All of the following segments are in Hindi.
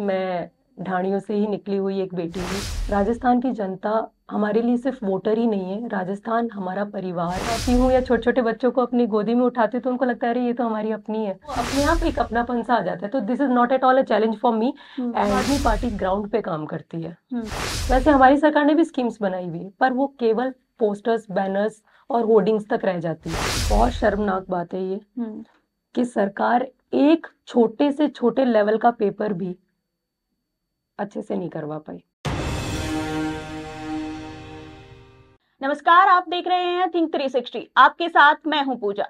मैं ढाणियों से ही निकली हुई एक बेटी हूँ राजस्थान की जनता हमारे लिए सिर्फ वोटर ही नहीं है राजस्थान हमारा परिवार आती हूँ या छोटे छोटे बच्चों को अपनी गोदी में उठाते तो उनको लगता है अरे ये तो हमारी अपनी है तो अपने आप एक अपनापन सा आ जाता है तो this is not at all a challenge for me and Aadmi Party ground पे काम करती है हम्म। वैसे हमारी सरकार ने भी स्कीम्स बनाई हुई पर वो केवल पोस्टर्स बैनर्स और होर्डिंग्स तक रह जाती है बहुत शर्मनाक बात है ये हम्म। कि सरकार एक छोटे से छोटे लेवल का पेपर भी अच्छे से नहीं करवा पाई नमस्कार आप देख रहे हैं थिंक 360 आपके साथ मैं हूं पूजा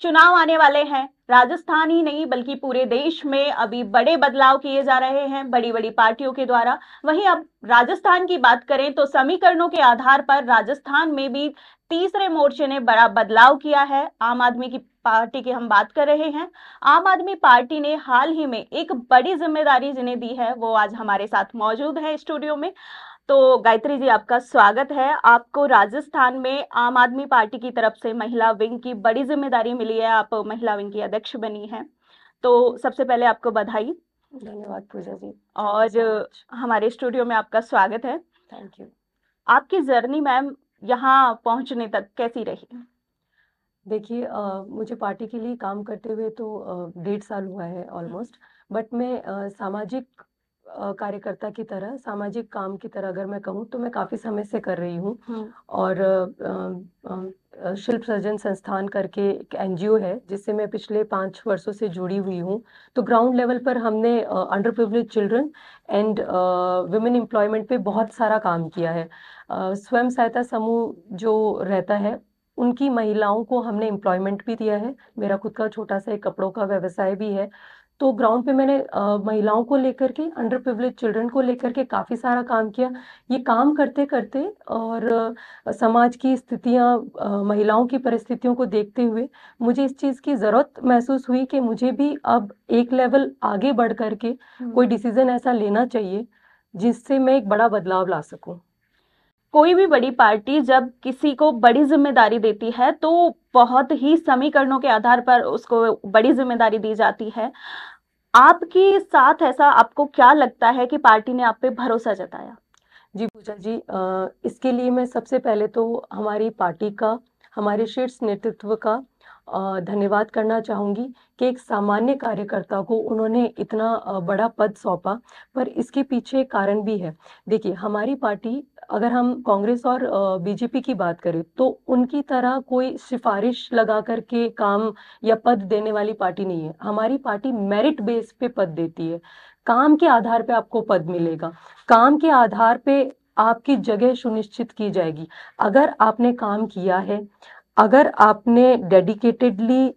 चुनाव आने वाले हैं राजस्थान ही नहीं बल्कि पूरे देश में अभी बड़े बदलाव किए जा रहे हैं बड़ी बड़ी पार्टियों के द्वारा वहीं अब राजस्थान की बात करें तो समीकरणों के आधार पर राजस्थान में भी तीसरे मोर्चे ने बड़ा बदलाव किया है आम आदमी की पार्टी की हम बात कर रहे हैं आम आदमी पार्टी ने हाल ही में एक बड़ी जिम्मेदारी जिन्हें दी है वो आज हमारे साथ मौजूद है स्टूडियो में तो गायत्री जी आपका स्वागत है आपको राजस्थान में आम आदमी पार्टी की तरफ से महिला विंग की बड़ी जिम्मेदारी मिली है आप महिला विंग की अध्यक्ष बनी है तो सबसे पहले आपको बधाई धन्यवाद पूजा जी और हमारे स्टूडियो में आपका स्वागत है थैंक यू आपकी जर्नी मैम यहाँ पहुंचने तक कैसी रही देखिए मुझे पार्टी के लिए काम करते हुए तो डेढ़ साल हुआ है ऑलमोस्ट बट मैं सामाजिक कार्यकर्ता की तरह सामाजिक काम की तरह अगर मैं कहूँ तो मैं काफ़ी समय से कर रही हूँ और शिल्प सर्जन संस्थान करके एक एनजीओ है जिससे मैं पिछले पाँच वर्षों से जुड़ी हुई हूँ तो ग्राउंड लेवल पर हमने under privilege children and women employment पे बहुत सारा काम किया है स्वयं सहायता समूह जो रहता है उनकी महिलाओं को हमने एम्प्लॉयमेंट भी दिया है मेरा खुद का छोटा सा एक कपड़ों का व्यवसाय भी है तो ग्राउंड पे मैंने आ, महिलाओं को लेकर के अंडर प्रिवलेज चिल्ड्रन को लेकर के काफ़ी सारा काम किया ये काम करते करते और आ, समाज की स्थितियाँ महिलाओं की परिस्थितियों को देखते हुए मुझे इस चीज़ की ज़रूरत महसूस हुई कि मुझे भी अब एक लेवल आगे बढ़ करके कोई डिसीज़न ऐसा लेना चाहिए जिससे मैं एक बड़ा बदलाव ला सकूँ कोई भी बड़ी पार्टी जब किसी को बड़ी जिम्मेदारी देती है तो बहुत ही समीकरणों के आधार पर उसको बड़ी जिम्मेदारी दी जाती है आपके साथ ऐसा आपको क्या लगता है कि पार्टी ने आप पे भरोसा जताया जी पूजा जी इसके लिए मैं सबसे पहले तो हमारी पार्टी का हमारे शीर्ष नेतृत्व का धन्यवाद करना चाहूँगी कि एक सामान्य कार्यकर्ता को उन्होंने इतना बड़ा पद सौंपा पर इसके पीछे कारण भी है देखिए हमारी पार्टी अगर हम कांग्रेस और बीजेपी की बात करें तो उनकी तरह कोई सिफारिश लगा करके काम या पद देने वाली पार्टी नहीं है हमारी पार्टी मेरिट बेस पे पद देती है काम के आधार पे आपको पद मिलेगा काम के आधार पे आपकी जगह सुनिश्चित की जाएगी अगर आपने काम किया है अगर आपने डेडिकेटेडली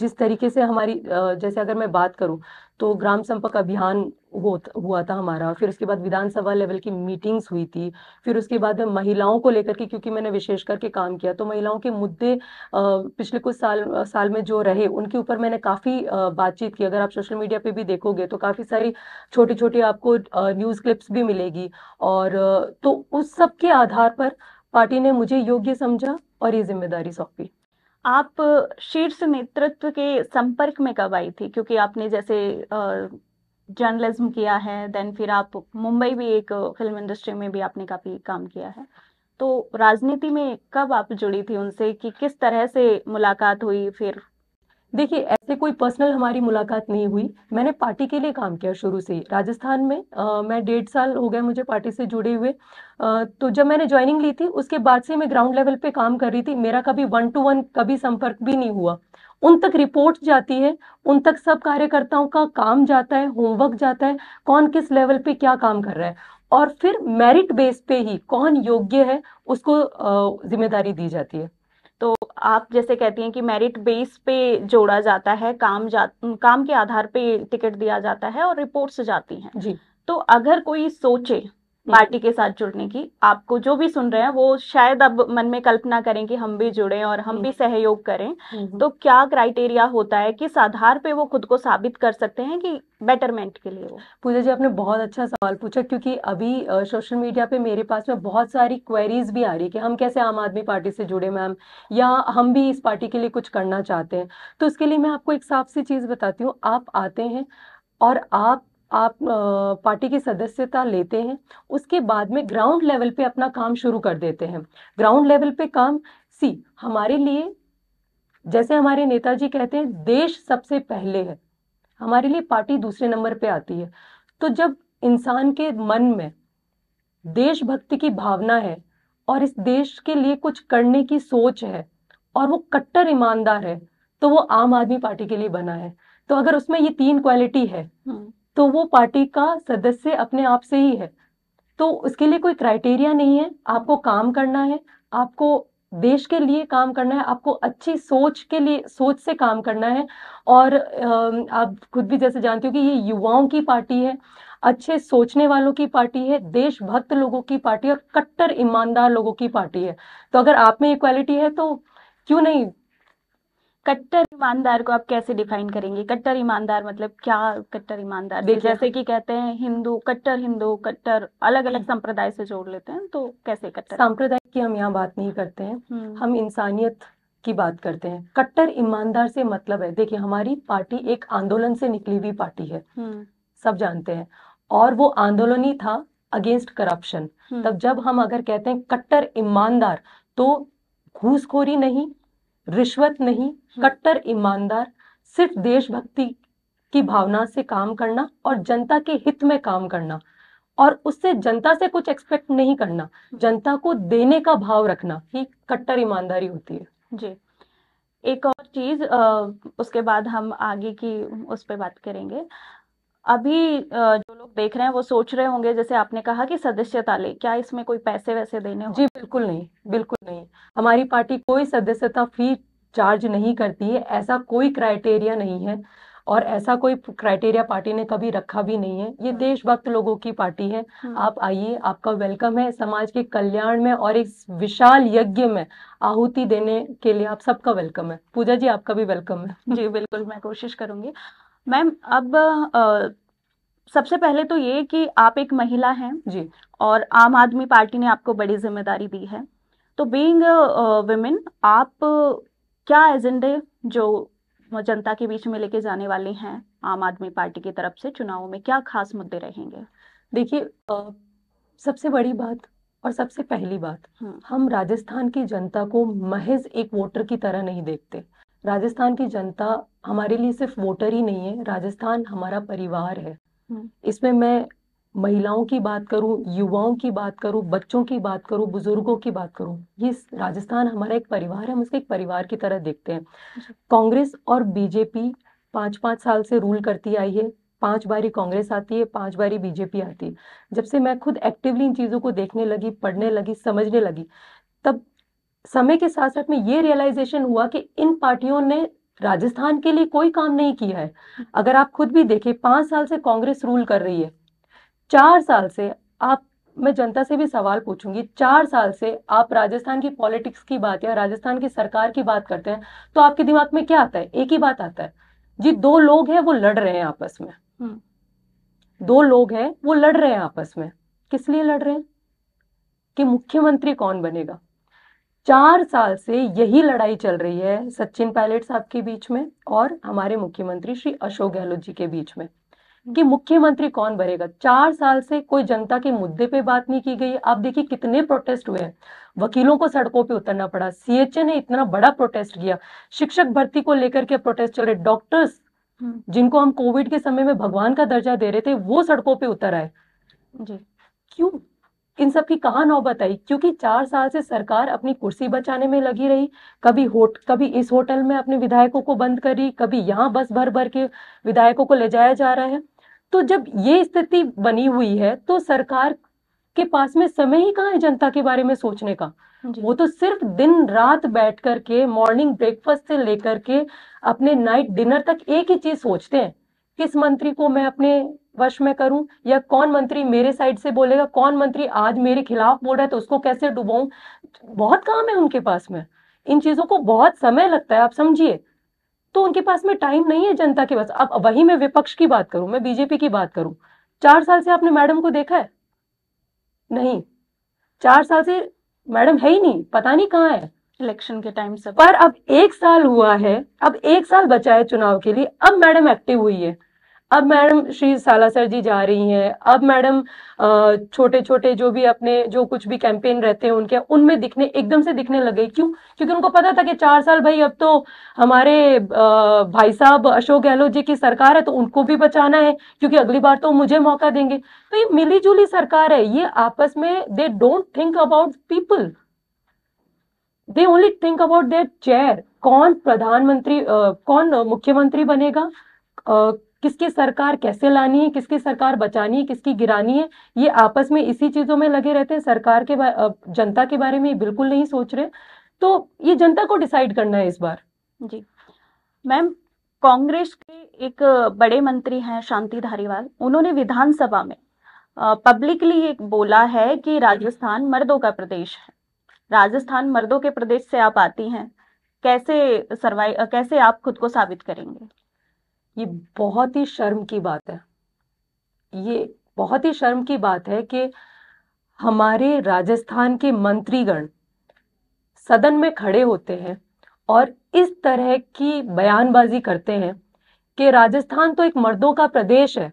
जिस तरीके से हमारी जैसे अगर मैं बात करूं तो ग्राम संपर्क अभियान हो हुआ था हमारा फिर उसके बाद विधानसभा लेवल की मीटिंग्स हुई थी फिर उसके बाद महिलाओं को लेकर के क्योंकि मैंने विशेष करके काम किया तो महिलाओं के मुद्दे पिछले कुछ साल साल में जो रहे उनके ऊपर मैंने काफ़ी बातचीत की अगर आप सोशल मीडिया पे भी देखोगे तो काफ़ी सारी छोटी छोटी आपको न्यूज़ क्लिप्स भी मिलेगी और तो उस सब के आधार पर पार्टी ने मुझे योग्य समझा और ये जिम्मेदारी सौंपी आप शीर्ष नेतृत्व के संपर्क में कब आई थी क्योंकि आपने जैसे जर्नलिज्म किया है देन फिर आप मुंबई भी एक फिल्म इंडस्ट्री में भी आपने काफी काम किया है तो राजनीति में कब आप जुड़ी थी उनसे कि किस तरह से मुलाकात हुई फिर देखिए ऐसे कोई पर्सनल हमारी मुलाकात नहीं हुई मैंने पार्टी के लिए काम किया शुरू से राजस्थान में आ, मैं डेढ़ साल हो गया मुझे पार्टी से जुड़े हुए आ, तो जब मैंने ज्वाइनिंग ली थी उसके बाद से मैं ग्राउंड लेवल पे काम कर रही थी मेरा कभी वन टू वन कभी संपर्क भी नहीं हुआ उन तक रिपोर्ट जाती है उन तक सब कार्यकर्ताओं का काम जाता है होमवर्क जाता है कौन किस लेवल पे क्या काम कर रहा है और फिर मेरिट बेस पे ही कौन योग्य है उसको जिम्मेदारी दी जाती है तो आप जैसे कहती हैं कि मेरिट बेस पे जोड़ा जाता है काम जा काम के आधार पे टिकट दिया जाता है और रिपोर्ट्स जाती हैं जी तो अगर कोई सोचे हम्म। पार्टी के साथ जुड़ने की आपको जो भी सुन रहे हैं वो शायद अब मन में कल्पना करें कि हम भी जुड़े और हम भी हम्म। सहयोग करें हम्म, तो क्या क्राइटेरिया होता है किस आधार पे वो खुद को साबित कर सकते हैं कि बेटरमेंट के लिए पूजा जी आपने बहुत अच्छा सवाल पूछा क्योंकि अभी सोशल मीडिया पे मेरे पास में बहुत सारी क्वेरीज भी आ रही है कि हम कैसे आम आदमी पार्टी से जुड़े मैम या हम भी इस पार्टी के लिए कुछ करना चाहते हैं तो उसके लिए मैं आपको एक साफ सी चीज़ बताती हूँ आप आते हैं और आप आप पार्टी की सदस्यता लेते हैं उसके बाद में ग्राउंड लेवल पे अपना काम शुरू कर देते हैं ग्राउंड लेवल पे काम सी हमारे लिए जैसे हमारे नेताजी कहते हैं देश सबसे पहले है हमारे लिए पार्टी दूसरे नंबर पे आती है तो जब इंसान के मन में देशभक्ति की भावना है और इस देश के लिए कुछ करने की सोच है और वो कट्टर ईमानदार है तो वो आम आदमी पार्टी के लिए बना है तो अगर उसमें ये तीन क्वालिटी है हम्म। तो वो पार्टी का सदस्य अपने आप से ही है तो उसके लिए कोई क्राइटेरिया नहीं है आपको काम करना है आपको देश के लिए काम करना है आपको अच्छी सोच के लिए सोच से काम करना है और आप खुद भी जैसे जानती हो कि ये युवाओं की पार्टी है अच्छे सोचने वालों की पार्टी है देशभक्त लोगों की पार्टी और कट्टर ईमानदार लोगों की पार्टी है तो अगर आप में ये क्वालिटी है तो क्यों नहीं कट्टर ईमानदार को आप कैसे डिफाइन करेंगे कट्टर ईमानदार मतलब क्या कट्टर ईमानदार जैसे कि कहते हैं हिंदू कट्टर हिंदू कट्टर अलग अलग हम्म। संप्रदाय से जोड़ लेते हैं तो कैसे कट्टर संप्रदाय की हम यहाँ बात नहीं करते हैं हम्म। हम इंसानियत की बात करते हैं कट्टर ईमानदार से मतलब है देखिए हमारी पार्टी एक आंदोलन से निकली हुई पार्टी है हम्म। सब जानते हैं और वो आंदोलन ही था अगेंस्ट करप्शन तब जब हम अगर कहते हैं कट्टर ईमानदार तो घूसखोरी नहीं रिश्वत नहीं हम्म। कट्टर ईमानदार सिर्फ देशभक्ति की भावना से काम करना और जनता के हित में काम करना और उससे जनता से कुछ एक्सपेक्ट नहीं करना हम्म। जनता को देने का भाव रखना ही कट्टर ईमानदारी होती है जी एक और चीज उसके बाद हम आगे की उस पर बात करेंगे अभी जो लोग देख रहे हैं वो सोच रहे होंगे जैसे आपने कहा कि सदस्यता ले क्या इसमें कोई पैसे वैसे देने हो? जी बिल्कुल नहीं बिल्कुल नहीं हमारी पार्टी कोई सदस्यता फी चार्ज नहीं करती है ऐसा कोई क्राइटेरिया नहीं है और ऐसा कोई क्राइटेरिया पार्टी ने कभी रखा भी नहीं है ये हाँ। देशभक्त लोगों की पार्टी है हाँ। आप आइए आपका वेलकम है समाज के कल्याण में और एक विशाल यज्ञ में आहुति देने के लिए आप सबका वेलकम है पूजा जी आपका भी वेलकम है जी बिल्कुल मैं कोशिश करूंगी मैम अब आ, सबसे पहले तो ये कि आप एक महिला हैं जी और आम आदमी पार्टी ने आपको बड़ी जिम्मेदारी दी है तो बीइंग विमेन आप क्या एजेंडे जो जनता के बीच में लेके जाने वाले हैं आम आदमी पार्टी की तरफ से चुनावों में क्या खास मुद्दे रहेंगे देखिए सबसे बड़ी बात और सबसे पहली बात हम्म। हम राजस्थान की जनता को महज एक वोटर की तरह नहीं देखते राजस्थान की जनता हमारे लिए सिर्फ वोटर ही नहीं है राजस्थान हमारा परिवार है हम्म। इसमें मैं महिलाओं की बात करूं युवाओं की बात करूं बच्चों की बात करूं बुजुर्गों की बात करूं ये राजस्थान हमारा एक परिवार है हम उसके एक परिवार की तरह देखते हैं कांग्रेस और बीजेपी पांच पांच साल से रूल करती आई है पांच बारी कांग्रेस आती है पांच बारी बीजेपी आती है जब से मैं खुद एक्टिवली इन चीज़ों को देखने लगी पढ़ने लगी समझने लगी तब समय के साथ साथ में ये रियलाइजेशन हुआ कि इन पार्टियों ने राजस्थान के लिए कोई काम नहीं किया है अगर आप खुद भी देखें पांच साल से कांग्रेस रूल कर रही है चार साल से आप मैं जनता से भी सवाल पूछूंगी चार साल से आप राजस्थान की पॉलिटिक्स की बात या राजस्थान की सरकार की बात करते हैं तो आपके दिमाग में क्या आता है एक ही बात आता है जी दो लोग हैं वो लड़ रहे हैं आपस में हम्म। दो लोग हैं वो लड़ रहे हैं आपस में किस लिए लड़ रहे हैं कि मुख्यमंत्री कौन बनेगा चार साल से यही लड़ाई चल रही है सचिन पायलट साहब के बीच में और हमारे मुख्यमंत्री श्री अशोक गहलोत जी के बीच में कि मुख्यमंत्री कौन बनेगा चार साल से कोई जनता के मुद्दे पे बात नहीं की गई आप देखिए कितने प्रोटेस्ट हुए हैं वकीलों को सड़कों पे उतरना पड़ा सीएचए ने इतना बड़ा प्रोटेस्ट किया शिक्षक भर्ती को लेकर के प्रोटेस्ट चल रहे डॉक्टर्स हम्म। जिनको हम कोविड के समय में भगवान का दर्जा दे रहे थे वो सड़कों पे उतर आए जी क्यों इन सब की कहा नौबत आई क्योंकि चार साल से सरकार अपनी कुर्सी बचाने में लगी रही कभी होट कभी इस होटल में अपने विधायकों को बंद करी कभी यहाँ बस भर भर के विधायकों को ले जाया जा रहा है तो जब ये स्थिति बनी हुई है तो सरकार के पास में समय ही कहाँ है जनता के बारे में सोचने का वो तो सिर्फ दिन रात बैठ करके मॉर्निंग ब्रेकफास्ट से लेकर के अपने नाइट डिनर तक एक ही चीज सोचते हैं किस मंत्री को मैं अपने वश में करूं या कौन मंत्री मेरे साइड से बोलेगा कौन मंत्री आज मेरे खिलाफ बोल रहा है तो उसको कैसे डुबाऊं बहुत काम है उनके पास में इन चीजों को बहुत समय लगता है आप समझिए तो उनके पास में टाइम नहीं है जनता के पास अब वही मैं विपक्ष की बात करूं मैं बीजेपी की बात करूं चार साल से आपने मैडम को देखा है नहीं चार साल से मैडम है ही नहीं पता नहीं कहाँ है इलेक्शन के टाइम से पर अब एक साल हुआ है अब एक साल बचा है चुनाव के लिए अब मैडम एक्टिव हुई है अब मैडम श्री सालासर जी जा रही हैं अब मैडम छोटे छोटे जो भी अपने जो कुछ भी कैंपेन रहते हैं उनके उनमें दिखने एकदम से दिखने लगे क्यों क्योंकि उनको पता था कि चार साल भाई अब तो हमारे भाई साहब अशोक गहलोत जी की सरकार है तो उनको भी बचाना है क्योंकि अगली बार तो मुझे मौका देंगे तो ये जुली सरकार है ये आपस में they don't think about people they only think about their chair कौन प्रधानमंत्री कौन मुख्यमंत्री बनेगा किसकी सरकार कैसे लानी है किसकी सरकार बचानी है किसकी गिरानी है ये आपस में इसी चीजों में लगे रहते हैं सरकार के जनता के बारे में बिल्कुल नहीं सोच रहे तो ये जनता को डिसाइड करना है इस बार जी मैम कांग्रेस के एक बड़े मंत्री हैं शांति धारीवाल उन्होंने विधानसभा में पब्लिकली एक बोला है कि राजस्थान मर्दों का प्रदेश है राजस्थान मर्दों के प्रदेश से आप आती हैं कैसे सर्वाइव कैसे आप खुद को साबित करेंगे ये बहुत ही शर्म की बात है ये बहुत ही शर्म की बात है कि हमारे राजस्थान के मंत्रीगण सदन में खड़े होते हैं और इस तरह की बयानबाजी करते हैं कि राजस्थान तो एक मर्दों का प्रदेश है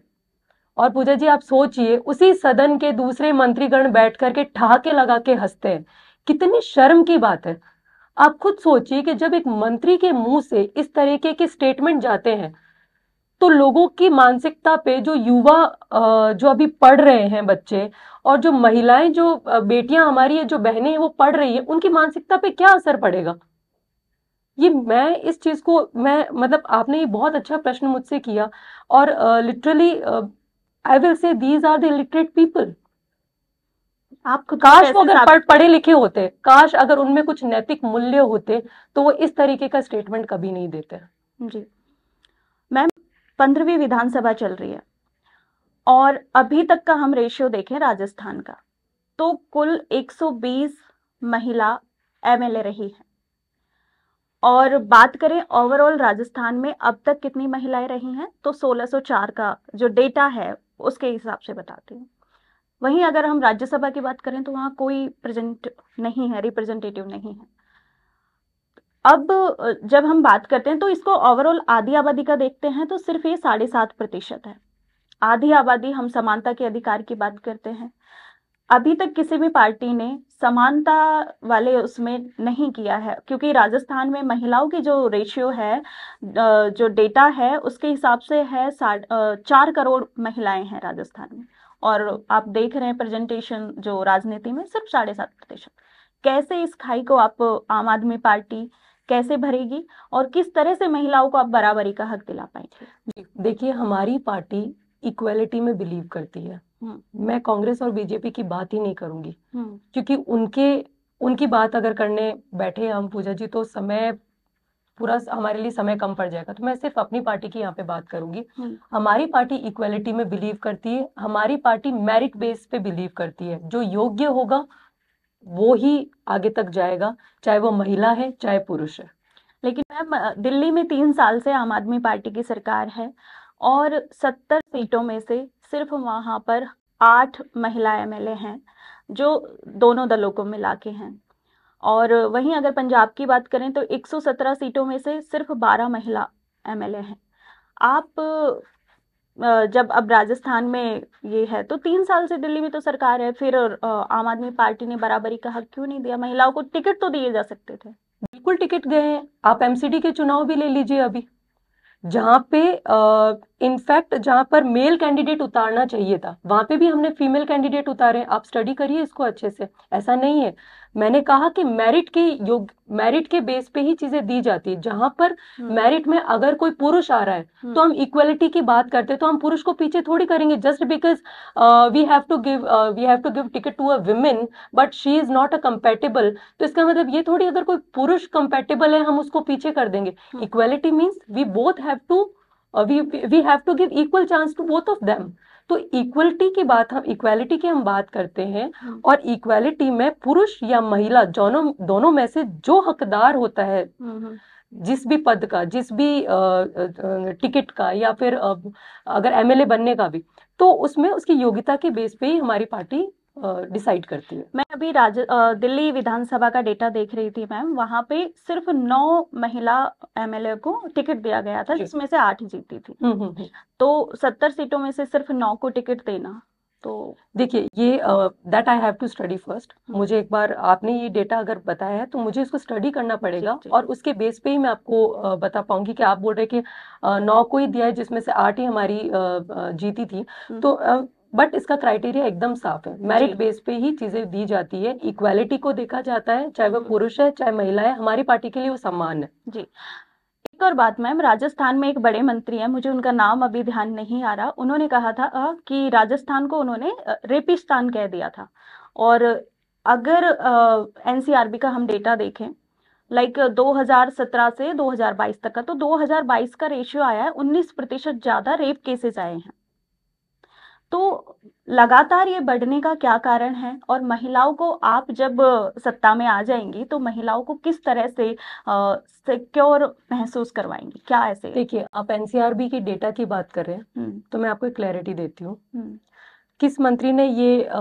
और पूजा जी आप सोचिए उसी सदन के दूसरे मंत्रीगण बैठ करके ठहाके लगा के हंसते हैं कितनी शर्म की बात है आप खुद सोचिए कि जब एक मंत्री के मुंह से इस तरीके के स्टेटमेंट जाते हैं तो लोगों की मानसिकता पे जो युवा जो अभी पढ़ रहे हैं बच्चे और जो महिलाएं जो बेटियां हमारी है जो बहनें हैं वो पढ़ रही है उनकी मानसिकता पे क्या असर पड़ेगा ये मैं इस चीज को मैं मतलब आपने ये बहुत अच्छा प्रश्न मुझसे किया और literally I will say these are the literate people आप काश वो अगर पढ़, पढ़े लिखे होते काश अगर उनमें कुछ नैतिक मूल्य होते तो वो इस तरीके का स्टेटमेंट कभी नहीं देते जी मैम पंद्रहवीं विधानसभा चल रही है और अभी तक का हम रेशियो देखें राजस्थान का तो कुल 120 महिला एमएलए रही है और बात करें ओवरऑल राजस्थान में अब तक कितनी महिलाएं रही हैं तो 1604 का जो डेटा है उसके हिसाब से बताती हूँ वहीं अगर हम राज्यसभा की बात करें तो वहाँ कोई प्रेजेंट नहीं है रिप्रेजेंटेटिव नहीं है अब जब हम बात करते हैं तो इसको ओवरऑल आधी आबादी का देखते हैं तो सिर्फ ये साढ़े सात प्रतिशत है आधी आबादी हम समानता के अधिकार की बात करते हैं अभी तक किसी भी पार्टी ने समानता वाले उसमें नहीं किया है क्योंकि राजस्थान में महिलाओं की जो रेशियो है जो डेटा है उसके हिसाब से है चार करोड़ महिलाएं हैं राजस्थान में और आप देख रहे हैं प्रेजेंटेशन जो राजनीति में सिर्फ साढ़े सात प्रतिशत कैसे इस खाई को आप आम आदमी पार्टी कैसे भरेगी और किस तरह से महिलाओं को आप बराबरी का हक दिला पाएंगे देखिए हमारी पार्टी इक्वेलिटी में बिलीव करती है हम्म। मैं कांग्रेस और बीजेपी की बात ही नहीं करूंगी हम्म। क्योंकि उनके उनकी बात अगर करने बैठे हम पूजा जी तो समय पूरा हमारे लिए समय कम पड़ जाएगा तो मैं सिर्फ अपनी पार्टी की यहाँ पे बात करूंगी हम्म। हमारी पार्टी इक्वेलिटी में बिलीव करती है हमारी पार्टी मेरिट बेस पे बिलीव करती है जो योग्य होगा वो ही आगे तक जाएगा चाहे वो महिला है चाहे पुरुष है लेकिन मैम दिल्ली में तीन साल से आम आदमी पार्टी की सरकार है और सत्तर सीटों में से सिर्फ वहाँ पर आठ महिला एमएलए हैं जो दोनों दलों को मिला के हैं और वहीं अगर पंजाब की बात करें तो 117 सीटों में से सिर्फ 12 महिला एमएलए हैं आप जब अब राजस्थान में ये है तो तीन साल से दिल्ली में तो सरकार है फिर आम आदमी पार्टी ने बराबरी का हक क्यों नहीं दिया महिलाओं को टिकट तो दिए जा सकते थे बिल्कुल टिकट गए हैं आप एमसीडी के चुनाव भी ले लीजिए अभी जहाँ पे आ, इनफैक्ट जहां पर मेल कैंडिडेट उतारना चाहिए था वहां पे भी हमने फीमेल कैंडिडेट उतारे आप स्टडी करिए इसको अच्छे से ऐसा नहीं है मैंने कहा कि मेरिट के योग मेरिट के बेस पे ही चीजें दी जाती है जहां पर हम्म। मेरिट में अगर कोई पुरुष आ रहा है तो हम्म। हम इक्वलिटी की बात करते तो हम पुरुष को पीछे थोड़ी करेंगे just because we have to give we have to give ticket to a women but she is not a compatible तो इसका मतलब ये थोड़ी अगर कोई पुरुष कंपेटेबल है हम उसको पीछे कर देंगे equality means we both have to we have to give equal chance to both of them तो इक्वलिटी की बात हम इक्वालिटी की हम बात करते हैं हम्म। और इक्वालिटी में पुरुष या महिला दोनों दोनों में से जो हकदार होता है हम्म, हम्म। जिस भी पद का जिस भी टिकट का या फिर अगर एमएलए बनने का भी तो उसमें उसकी योग्यता के बेस पे ही हमारी पार्टी डिसाइड करती है मैं अभी राज दिल्ली विधानसभा का डेटा देख रही थी मैम वहाँ पे सिर्फ नौ महिला एमएलए को टिकट दिया गया था जिसमें से आठ जीती थी हम्म, हम्म, हम्म। तो सत्तर सीटों में से सिर्फ नौ को टिकट देना तो देखिए ये that I have to study first मुझे एक बार आपने ये डेटा अगर बताया है तो मुझे इसको स्टडी करना पड़ेगा जी, जी. और उसके बेस पे ही मैं आपको बता पाऊंगी कि आप बोल रहे कि नौ को ही दिया है जिसमें से आठ ही हमारी जीती थी तो बट इसका क्राइटेरिया एकदम साफ है मेरिट बेस पे ही चीजें दी जाती है इक्वालिटी को देखा जाता है चाहे वो पुरुष है चाहे महिला है हमारी पार्टी के लिए वो सम्मान है जी एक और बात मैम राजस्थान में एक बड़े मंत्री हैं मुझे उनका नाम अभी ध्यान नहीं आ रहा उन्होंने कहा था कि राजस्थान को उन्होंने रेपिस्तान कह दिया था और अगर एनसीआरबी का हम डेटा देखें लाइक like, 2017 से 2022 तक का तो 2022 का रेशियो आया है 19 प्रतिशत ज्यादा रेप केसेस आए हैं तो लगातार ये बढ़ने का क्या कारण है और महिलाओं को आप जब सत्ता में आ जाएंगी तो महिलाओं को किस तरह से सिक्योर महसूस करवाएंगी क्या ऐसे देखिए आप एनसीआरबी के डेटा की बात कर रहे हैं हम्म। तो मैं आपको क्लैरिटी देती हूँ हम्म। किस मंत्री ने ये आ,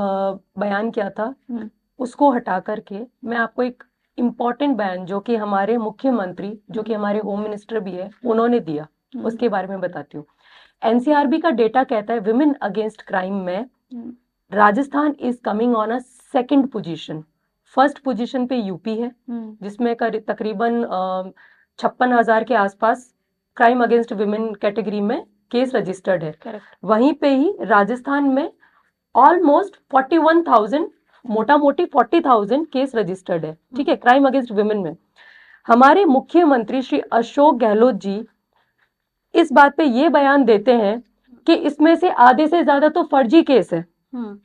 बयान किया था हम्म। उसको हटा करके मैं आपको एक इम्पॉर्टेंट बयान जो कि हमारे मुख्यमंत्री जो कि हमारे होम मिनिस्टर भी है उन्होंने दिया उसके बारे में बताती हूँ एनसीआरबी का डेटा कहता है वुमेन अगेंस्ट क्राइम में hmm. Rajasthan is coming on a second position first position पे यूपी है जिसमें तकरीबन छप्पन हजार के आसपास क्राइम अगेंस्ट वुमेन कैटेगरी में केस रजिस्टर्ड है वहीं पे ही राजस्थान में ऑलमोस्ट फोर्टी वन थाउजेंड मोटा मोटी फोर्टी थाउजेंड केस रजिस्टर्ड है ठीक है क्राइम अगेंस्ट वुमेन में हमारे मुख्यमंत्री श्री अशोक गहलोत जी इस बात पे ये बयान देते हैं कि इसमें से आधे से ज्यादा तो फर्जी केस है हम्म।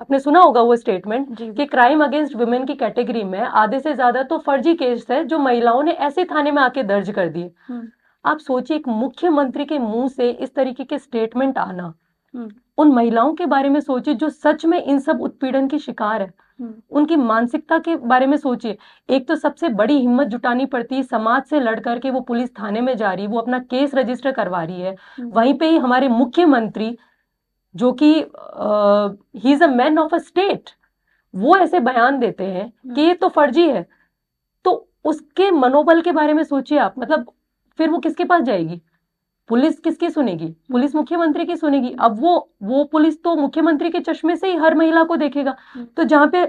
आपने सुना होगा वो स्टेटमेंट कि क्राइम अगेंस्ट वुमेन की कैटेगरी में आधे से ज्यादा तो फर्जी केस है जो महिलाओं ने ऐसे थाने में आके दर्ज कर दिए हम्म। आप सोचिए एक मुख्यमंत्री के मुंह से इस तरीके के स्टेटमेंट आना हम्म। उन महिलाओं के बारे में सोचे जो सच में इन सब उत्पीड़न की शिकार है हम्म। उनकी मानसिकता के बारे में सोचिए एक तो सबसे बड़ी हिम्मत जुटानी पड़ती है समाज से लड़ करके वो पुलिस थाने में जा रही है वो अपना केस रजिस्टर करवा रही है हम्म। वहीं पे ही हमारे मुख्यमंत्री जो कि he is a man of a state वो ऐसे बयान देते हैं कि ये तो फर्जी है तो उसके मनोबल के बारे में सोचिए आप मतलब फिर वो किसके पास जाएगी पुलिस किसकी सुनेगी पुलिस मुख्यमंत्री की सुनेगी अब वो वो पुलिस तो मुख्यमंत्री के चश्मे से ही हर महिला को देखेगा तो जहाँ पे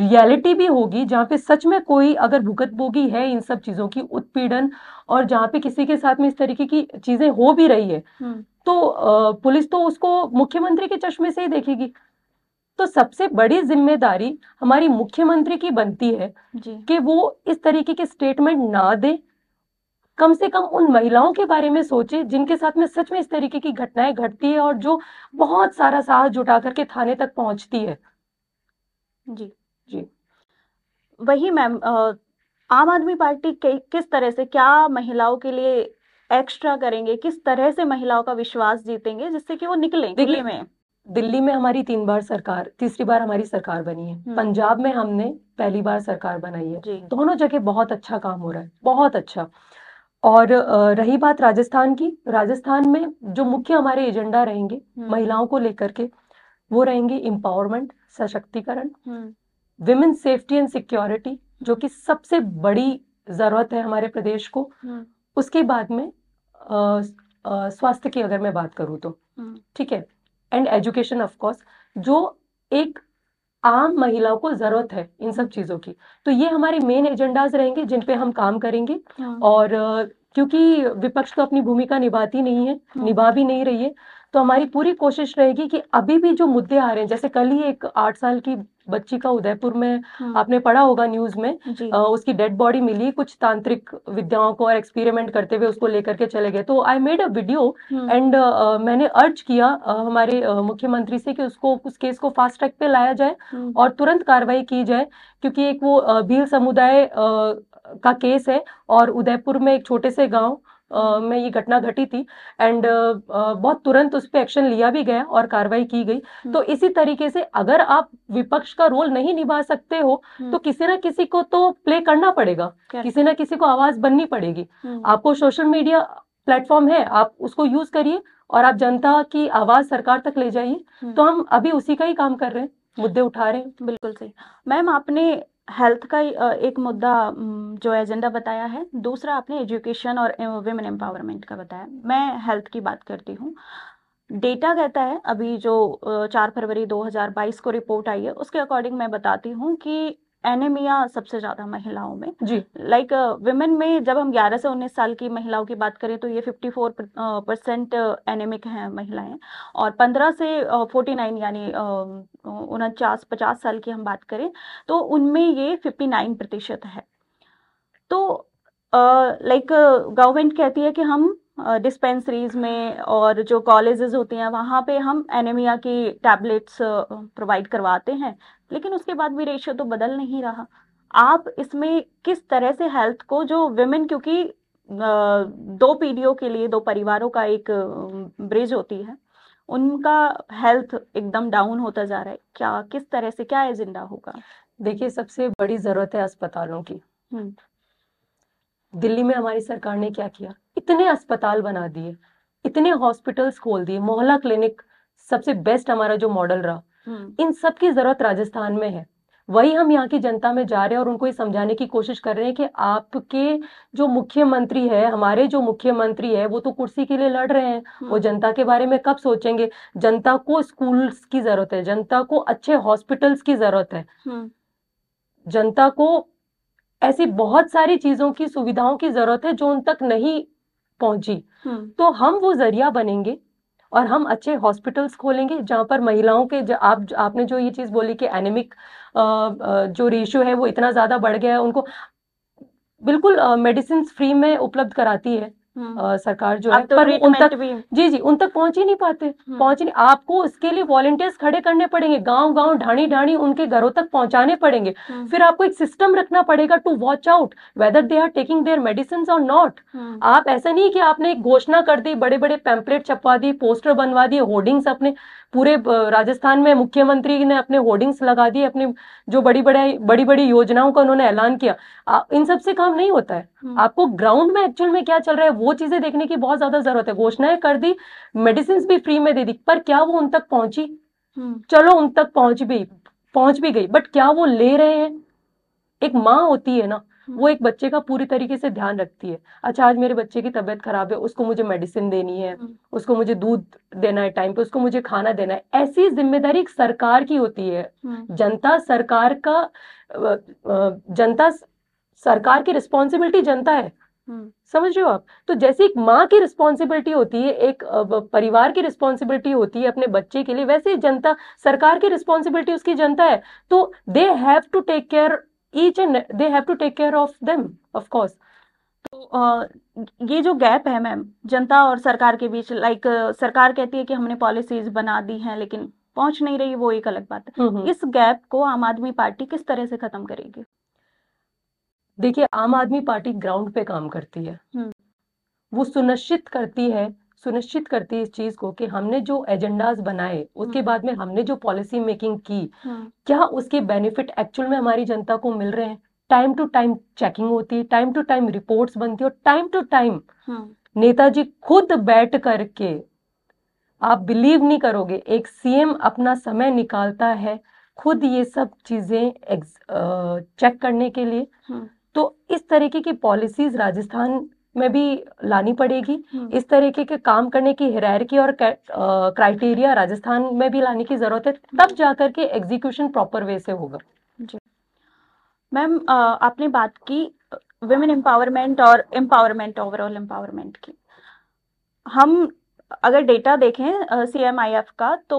रियलिटी भी होगी जहाँ पे सच में कोई अगर भुगत भोगी है इन सब चीजों की उत्पीड़न और जहाँ पे किसी के साथ में इस तरीके की चीजें हो भी रही है हम्म। तो पुलिस तो उसको मुख्यमंत्री के चश्मे से ही देखेगी तो सबसे बड़ी जिम्मेदारी हमारी मुख्यमंत्री की बनती है कि वो इस तरीके के स्टेटमेंट ना दे कम से कम उन महिलाओं के बारे में सोचे जिनके साथ में सच में इस तरीके की घटनाएं घटती है और जो बहुत सारा साहस जुटा करके थाने तक पहुंचती है जी जी वही मैम आम आदमी पार्टी किस तरह से क्या महिलाओं के लिए एक्स्ट्रा करेंगे किस तरह से महिलाओं का विश्वास जीतेंगे जिससे कि वो निकले दिल्ली में दिल्ली में हमारी तीन बार सरकार तीसरी बार हमारी सरकार बनी है हम्म। पंजाब में हमने पहली बार सरकार बनाई है दोनों जगह बहुत अच्छा काम हो रहा है बहुत अच्छा और रही बात राजस्थान की राजस्थान में जो मुख्य हमारे एजेंडा रहेंगे हम्म। महिलाओं को लेकर के वो रहेंगे एम्पावरमेंट सशक्तिकरण विमेन सेफ्टी एंड सिक्योरिटी जो कि सबसे बड़ी जरूरत है हमारे प्रदेश को हम्म। उसके बाद में स्वास्थ्य की अगर मैं बात करूँ तो हम्म। ठीक है एंड एजुकेशन ऑफ कोर्स जो एक आम महिलाओं को जरूरत है इन सब चीजों की तो ये हमारे मेन एजेंडाज रहेंगे जिन पे हम काम करेंगे हाँ। और क्योंकि विपक्ष तो अपनी भूमिका निभाती नहीं है हाँ। निभा भी नहीं रही है तो हमारी पूरी कोशिश रहेगी कि अभी भी जो मुद्दे आ रहे हैं जैसे कल ही एक आठ साल की बच्ची का उदयपुर में हाँ। आपने पढ़ा होगा न्यूज में आ, उसकी डेड बॉडी मिली कुछ तांत्रिक विद्याओं को और एक्सपेरिमेंट करते हुए उसको लेकर के चले गए तो आई मेड हाँ। अ वीडियो एंड मैंने अर्ज किया आ, हमारे मुख्यमंत्री से कि उसको उस केस को फास्ट ट्रैक पे लाया जाए हाँ। और तुरंत कार्रवाई की जाए क्योंकि एक वो भील समुदाय का केस है और उदयपुर में एक छोटे से गाँव में ये घटना घटी थी एंड बहुत तुरंत उस पर एक्शन लिया भी गया और कार्रवाई की गई हम्म। तो इसी तरीके से अगर आप विपक्ष का रोल नहीं निभा सकते हो हम्म। तो किसी ना किसी को तो प्ले करना पड़ेगा किसी ना किसी को आवाज बननी पड़ेगी हम्म। आपको सोशल मीडिया प्लेटफॉर्म है आप उसको यूज करिए और आप जनता की आवाज सरकार तक ले जाइए तो हम अभी उसी का ही काम कर रहे हैं मुद्दे उठा रहे हैं बिल्कुल सही मैम आपने हेल्थ का एक मुद्दा जो एजेंडा बताया है दूसरा आपने एजुकेशन और वेमेन एम्पावरमेंट का बताया मैं हेल्थ की बात करती हूँ डेटा कहता है अभी जो चार फरवरी 2022 को रिपोर्ट आई है उसके अकॉर्डिंग मैं बताती हूँ कि एनेमिया सबसे ज्यादा महिलाओं में जी लाइक like, वुमेन uh, में जब हम 11 से 19 साल की महिलाओं की बात करें तो ये 54 परसेंट एनेमिक हैं महिलाएं और 15 से 49 uh, यानी uh, उनचास पचास साल की हम बात करें तो उनमें ये 59 प्रतिशत है तो like uh, government like, uh, कहती है कि हम डिस्पेंसरीज में और जो कॉलेजेस होते हैं वहाँ पे हम एनेमिया की टैबलेट्स प्रोवाइड करवाते हैं लेकिन उसके बाद भी रेशियो तो बदल नहीं रहा आप इसमें किस तरह से हेल्थ को जो वेमेन क्योंकि दो पीढ़ियों के लिए दो परिवारों का एक ब्रिज होती है उनका हेल्थ एकदम डाउन होता जा रहा है क्या किस तरह से क्या एजेंडा होगा देखिए सबसे बड़ी जरूरत है अस्पतालों की हम्म। दिल्ली में हमारी सरकार ने क्या किया इतने अस्पताल बना दिए इतने हॉस्पिटल्स खोल दिए मोहल्ला क्लिनिक सबसे बेस्ट हमारा जो मॉडल रहा हम्म। इन सब की जरूरत राजस्थान में है वही हम यहाँ की जनता में जा रहे हैं और उनको ये समझाने की कोशिश कर रहे हैं कि आपके जो मुख्यमंत्री है हमारे जो मुख्यमंत्री है वो तो कुर्सी के लिए लड़ रहे हैं वो हम्म। जनता के बारे में कब सोचेंगे जनता को स्कूल्स की जरूरत है जनता को अच्छे हॉस्पिटल्स की जरूरत है हम्म। जनता को ऐसी बहुत सारी चीजों की सुविधाओं की जरूरत है जो उन तक नहीं पहुंची हम्म। तो हम वो जरिया बनेंगे और हम अच्छे हॉस्पिटल्स खोलेंगे जहाँ पर महिलाओं के जो आप आपने जो ये चीज़ बोली कि एनेमिक जो रेशियो है वो इतना ज़्यादा बढ़ गया है उनको बिल्कुल मेडिसिन फ्री में उपलब्ध कराती है आ, हम्म। सरकार जो है तो पर उन तक जी जी उन तक पहुंच ही नहीं पाते हम्म। पहुंच नहीं आपको इसके लिए वॉलेंटियर्स खड़े करने पड़ेंगे गांव गांव ढाणी ढाणी उनके घरों तक पहुंचाने पड़ेंगे हम्म। फिर आपको एक सिस्टम रखना पड़ेगा to watch out whether they are taking their medicine और नॉट आप ऐसा नहीं कि आपने एक घोषणा कर दी बड़े बड़े पैम्पलेट छपवा दिए पोस्टर बनवा दिए होर्डिंग्स अपने पूरे राजस्थान में मुख्यमंत्री ने अपने होर्डिंग्स लगा दिए अपने जो बड़ी बड़े बड़ी बड़ी योजनाओं का उन्होंने ऐलान किया इन सबसे काम नहीं होता है हम्म। आपको ग्राउंड में एक्चुअल में क्या चल रहा है वो चीजें देखने की बहुत ज्यादा जरूरत है घोषणाएं कर दी मेडिसिन भी फ्री में दे दी पर क्या वो उन तक पहुंची हम्म। चलो उन तक पहुंच भी पहुंच भी गई बट क्या वो ले रहे हैं एक माँ होती है ना वो एक बच्चे का पूरी तरीके से ध्यान रखती है अच्छा आज मेरे बच्चे की तबियत खराब है उसको मुझे मेडिसिन देनी है हम्म। उसको मुझे दूध देना है टाइम पे उसको मुझे खाना देना है ऐसी जिम्मेदारी एक सरकार की होती है हम्म। जनता सरकार का जनता सरकार की रिस्पॉन्सिबिलिटी जनता है हम्म। समझ रहे हो आप तो जैसे एक माँ की रिस्पॉन्सिबिलिटी होती है एक परिवार की रिस्पॉन्सिबिलिटी होती है अपने बच्चे के लिए वैसे जनता सरकार की रिस्पॉन्सिबिलिटी उसकी जनता है तो they have to take care each and they have to take care of them of course तो ये जो गैप है मैम जनता और सरकार के बीच लाइक सरकार कहती है कि हमने पॉलिसीज बना दी हैं लेकिन पहुंच नहीं रही वो एक अलग बात है हम्म, हम्म। इस गैप को आम आदमी पार्टी किस तरह से खत्म करेगी देखिए आम आदमी पार्टी ग्राउंड पे काम करती है हम्म। वो सुनिश्चित करती है सुनिश्चित करती है इस चीज को कि हमने जो एजेंडाज बनाए उसके हाँ। बाद में हमने जो पॉलिसी मेकिंग की हाँ। क्या उसके बेनिफिट एक्चुअल में हमारी जनता को मिल रहे हैं टाइम टू टाइम चेकिंग होती है टाइम टू टाइम रिपोर्ट्स बनती है और टाइम टू टाइम हाँ। नेताजी खुद बैठ करके आप बिलीव नहीं करोगे एक सीएम अपना समय निकालता है खुद ये सब चीजें चेक करने के लिए तो इस तरीके की पॉलिसीज राजस्थान में भी लानी पड़ेगी हम्म। इस तरीके के काम करने की की और क्राइटेरिया राजस्थान में भी लाने की जरूरत है तब हम्म। जाकर के एग्जीक्यूशन प्रॉपर वे से होगा मैम आपने बात की वुमेन एम्पावरमेंट और एम्पावरमेंट ओवरऑल एम्पावरमेंट की हम अगर डेटा देखें सी एम आई एफ का तो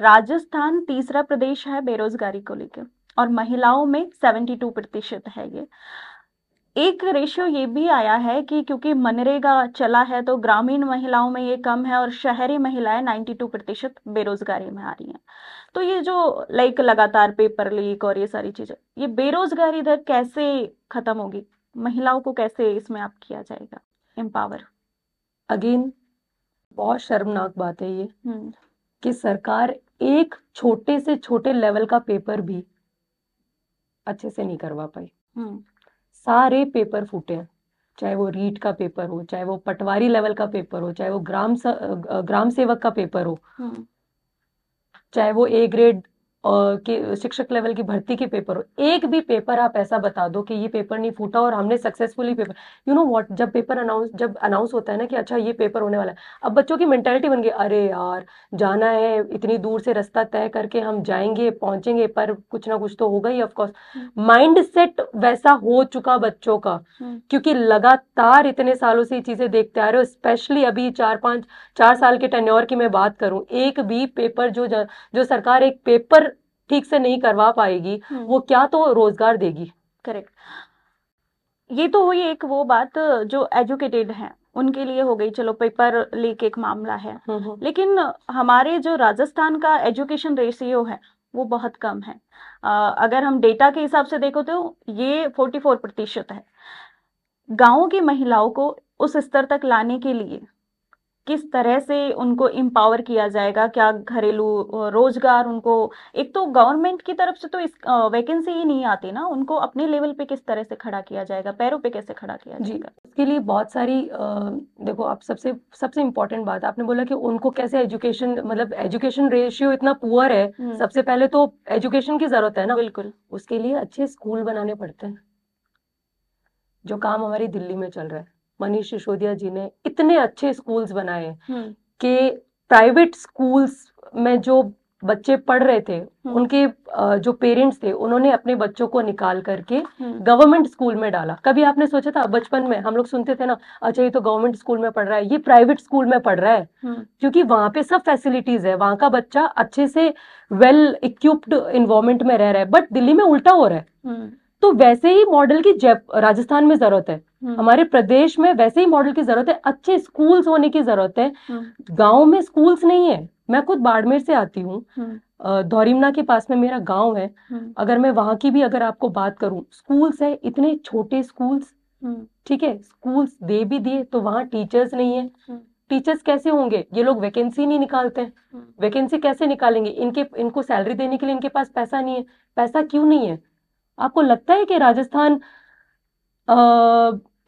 राजस्थान तीसरा प्रदेश है बेरोजगारी को लेकर और महिलाओं में 72 प्रतिशत है ये एक रेशियो ये भी आया है कि क्योंकि मनरेगा चला है तो ग्रामीण महिलाओं में ये कम है और शहरी महिलाएं 92 प्रतिशत बेरोजगारी में आ रही हैं तो ये जो लाइक लगातार पेपर लीक और ये सारी चीजें ये बेरोजगारी दर कैसे खत्म होगी महिलाओं को कैसे इसमें आप किया जाएगा एम्पावर अगेन बहुत शर्मनाक बात है ये हम्म। कि सरकार एक छोटे से छोटे लेवल का पेपर भी अच्छे से नहीं करवा पाई हम्म। सारे पेपर फूटे हैं चाहे वो रीट का पेपर हो चाहे वो पटवारी लेवल का पेपर हो चाहे वो ग्राम स, ग्राम सेवक का पेपर हो हम्म। चाहे वो ए ग्रेड के शिक्षक लेवल की भर्ती के पेपर हो एक भी पेपर आप ऐसा बता दो कि ये पेपर नहीं फूटा और हमने successfully paper you know what जब पेपर अनाउंस जब अनाउंस होता है ना कि अच्छा ये पेपर होने वाला है अब बच्चों की मैंटेलिटी बन गई अरे यार जाना है इतनी दूर से रास्ता तय करके हम जाएंगे पहुंचेंगे पर कुछ ना कुछ तो होगा ही ऑफकोर्स माइंड सेट वैसा हो चुका बच्चों का हम्म। क्योंकि लगातार इतने सालों से ये चीजें देखते आ रहे हो स्पेशली अभी चार पांच चार साल के टेन्योर की मैं बात करूं एक भी पेपर जो जो सरकार एक पेपर ठीक से नहीं करवा पाएगी हम्म। वो क्या तो रोजगार देगी करेक्ट ये तो हुई एक वो बात जो एजुकेटेड है उनके लिए हो गई चलो पेपर लीक एक मामला है हम्म, हम्म। लेकिन हमारे जो राजस्थान का एजुकेशन रेशियो है वो बहुत कम है आ, अगर हम डेटा के हिसाब से देखो तो ये 44 प्रतिशत है गाँव की महिलाओं को उस स्तर तक लाने के लिए किस तरह से उनको एम्पावर किया जाएगा क्या घरेलू रोजगार उनको एक तो गवर्नमेंट की तरफ से तो इस वैकेंसी ही नहीं आती ना उनको अपने लेवल पे किस तरह से खड़ा किया जाएगा पैरों पे कैसे खड़ा किया जाएगा इसके लिए बहुत सारी देखो आप सबसे सबसे इम्पोर्टेंट बात आपने बोला कि उनको कैसे एजुकेशन मतलब एजुकेशन रेशियो इतना पुअर है हम्म। सबसे पहले तो एजुकेशन की जरूरत है ना बिल्कुल उसके लिए अच्छे स्कूल बनाने पड़ते हैं जो काम हमारी दिल्ली में चल रहा है मनीष सिसोदिया जी ने इतने अच्छे स्कूल्स बनाए हम्म। कि प्राइवेट स्कूल्स में जो बच्चे पढ़ रहे थे हम्म। उनके जो पेरेंट्स थे उन्होंने अपने बच्चों को निकाल करके हम्म। गवर्नमेंट स्कूल में डाला कभी आपने सोचा था बचपन में हम लोग सुनते थे ना अच्छा ये तो गवर्नमेंट स्कूल में पढ़ रहा है ये प्राइवेट स्कूल में पढ़ रहा है क्योंकि वहाँ पे सब फैसिलिटीज है वहाँ का बच्चा अच्छे से वेल इक्विप्ड इन्वॉर्मेंट में रह रहा है बट दिल्ली में उल्टा हो रहा है तो वैसे ही मॉडल की जय राजस्थान में जरूरत है हम्म। हमारे प्रदेश में वैसे ही मॉडल की जरूरत है अच्छे स्कूल्स होने की जरूरत है हम्म। गाँव में स्कूल्स नहीं है मैं खुद बाड़मेर से आती हूँ हम्म। धौरीमना के पास में मेरा गांव है अगर मैं वहां की भी अगर आपको बात करूं स्कूल्स है इतने छोटे स्कूल्स ठीक है स्कूल्स दे भी दिए तो वहाँ टीचर्स नहीं है टीचर्स कैसे होंगे ये लोग वैकेंसी नहीं निकालते हैं वैकेंसी कैसे निकालेंगे इनके इनको सैलरी देने के लिए इनके पास पैसा नहीं है पैसा क्यों नहीं है आपको लगता है कि राजस्थान आ,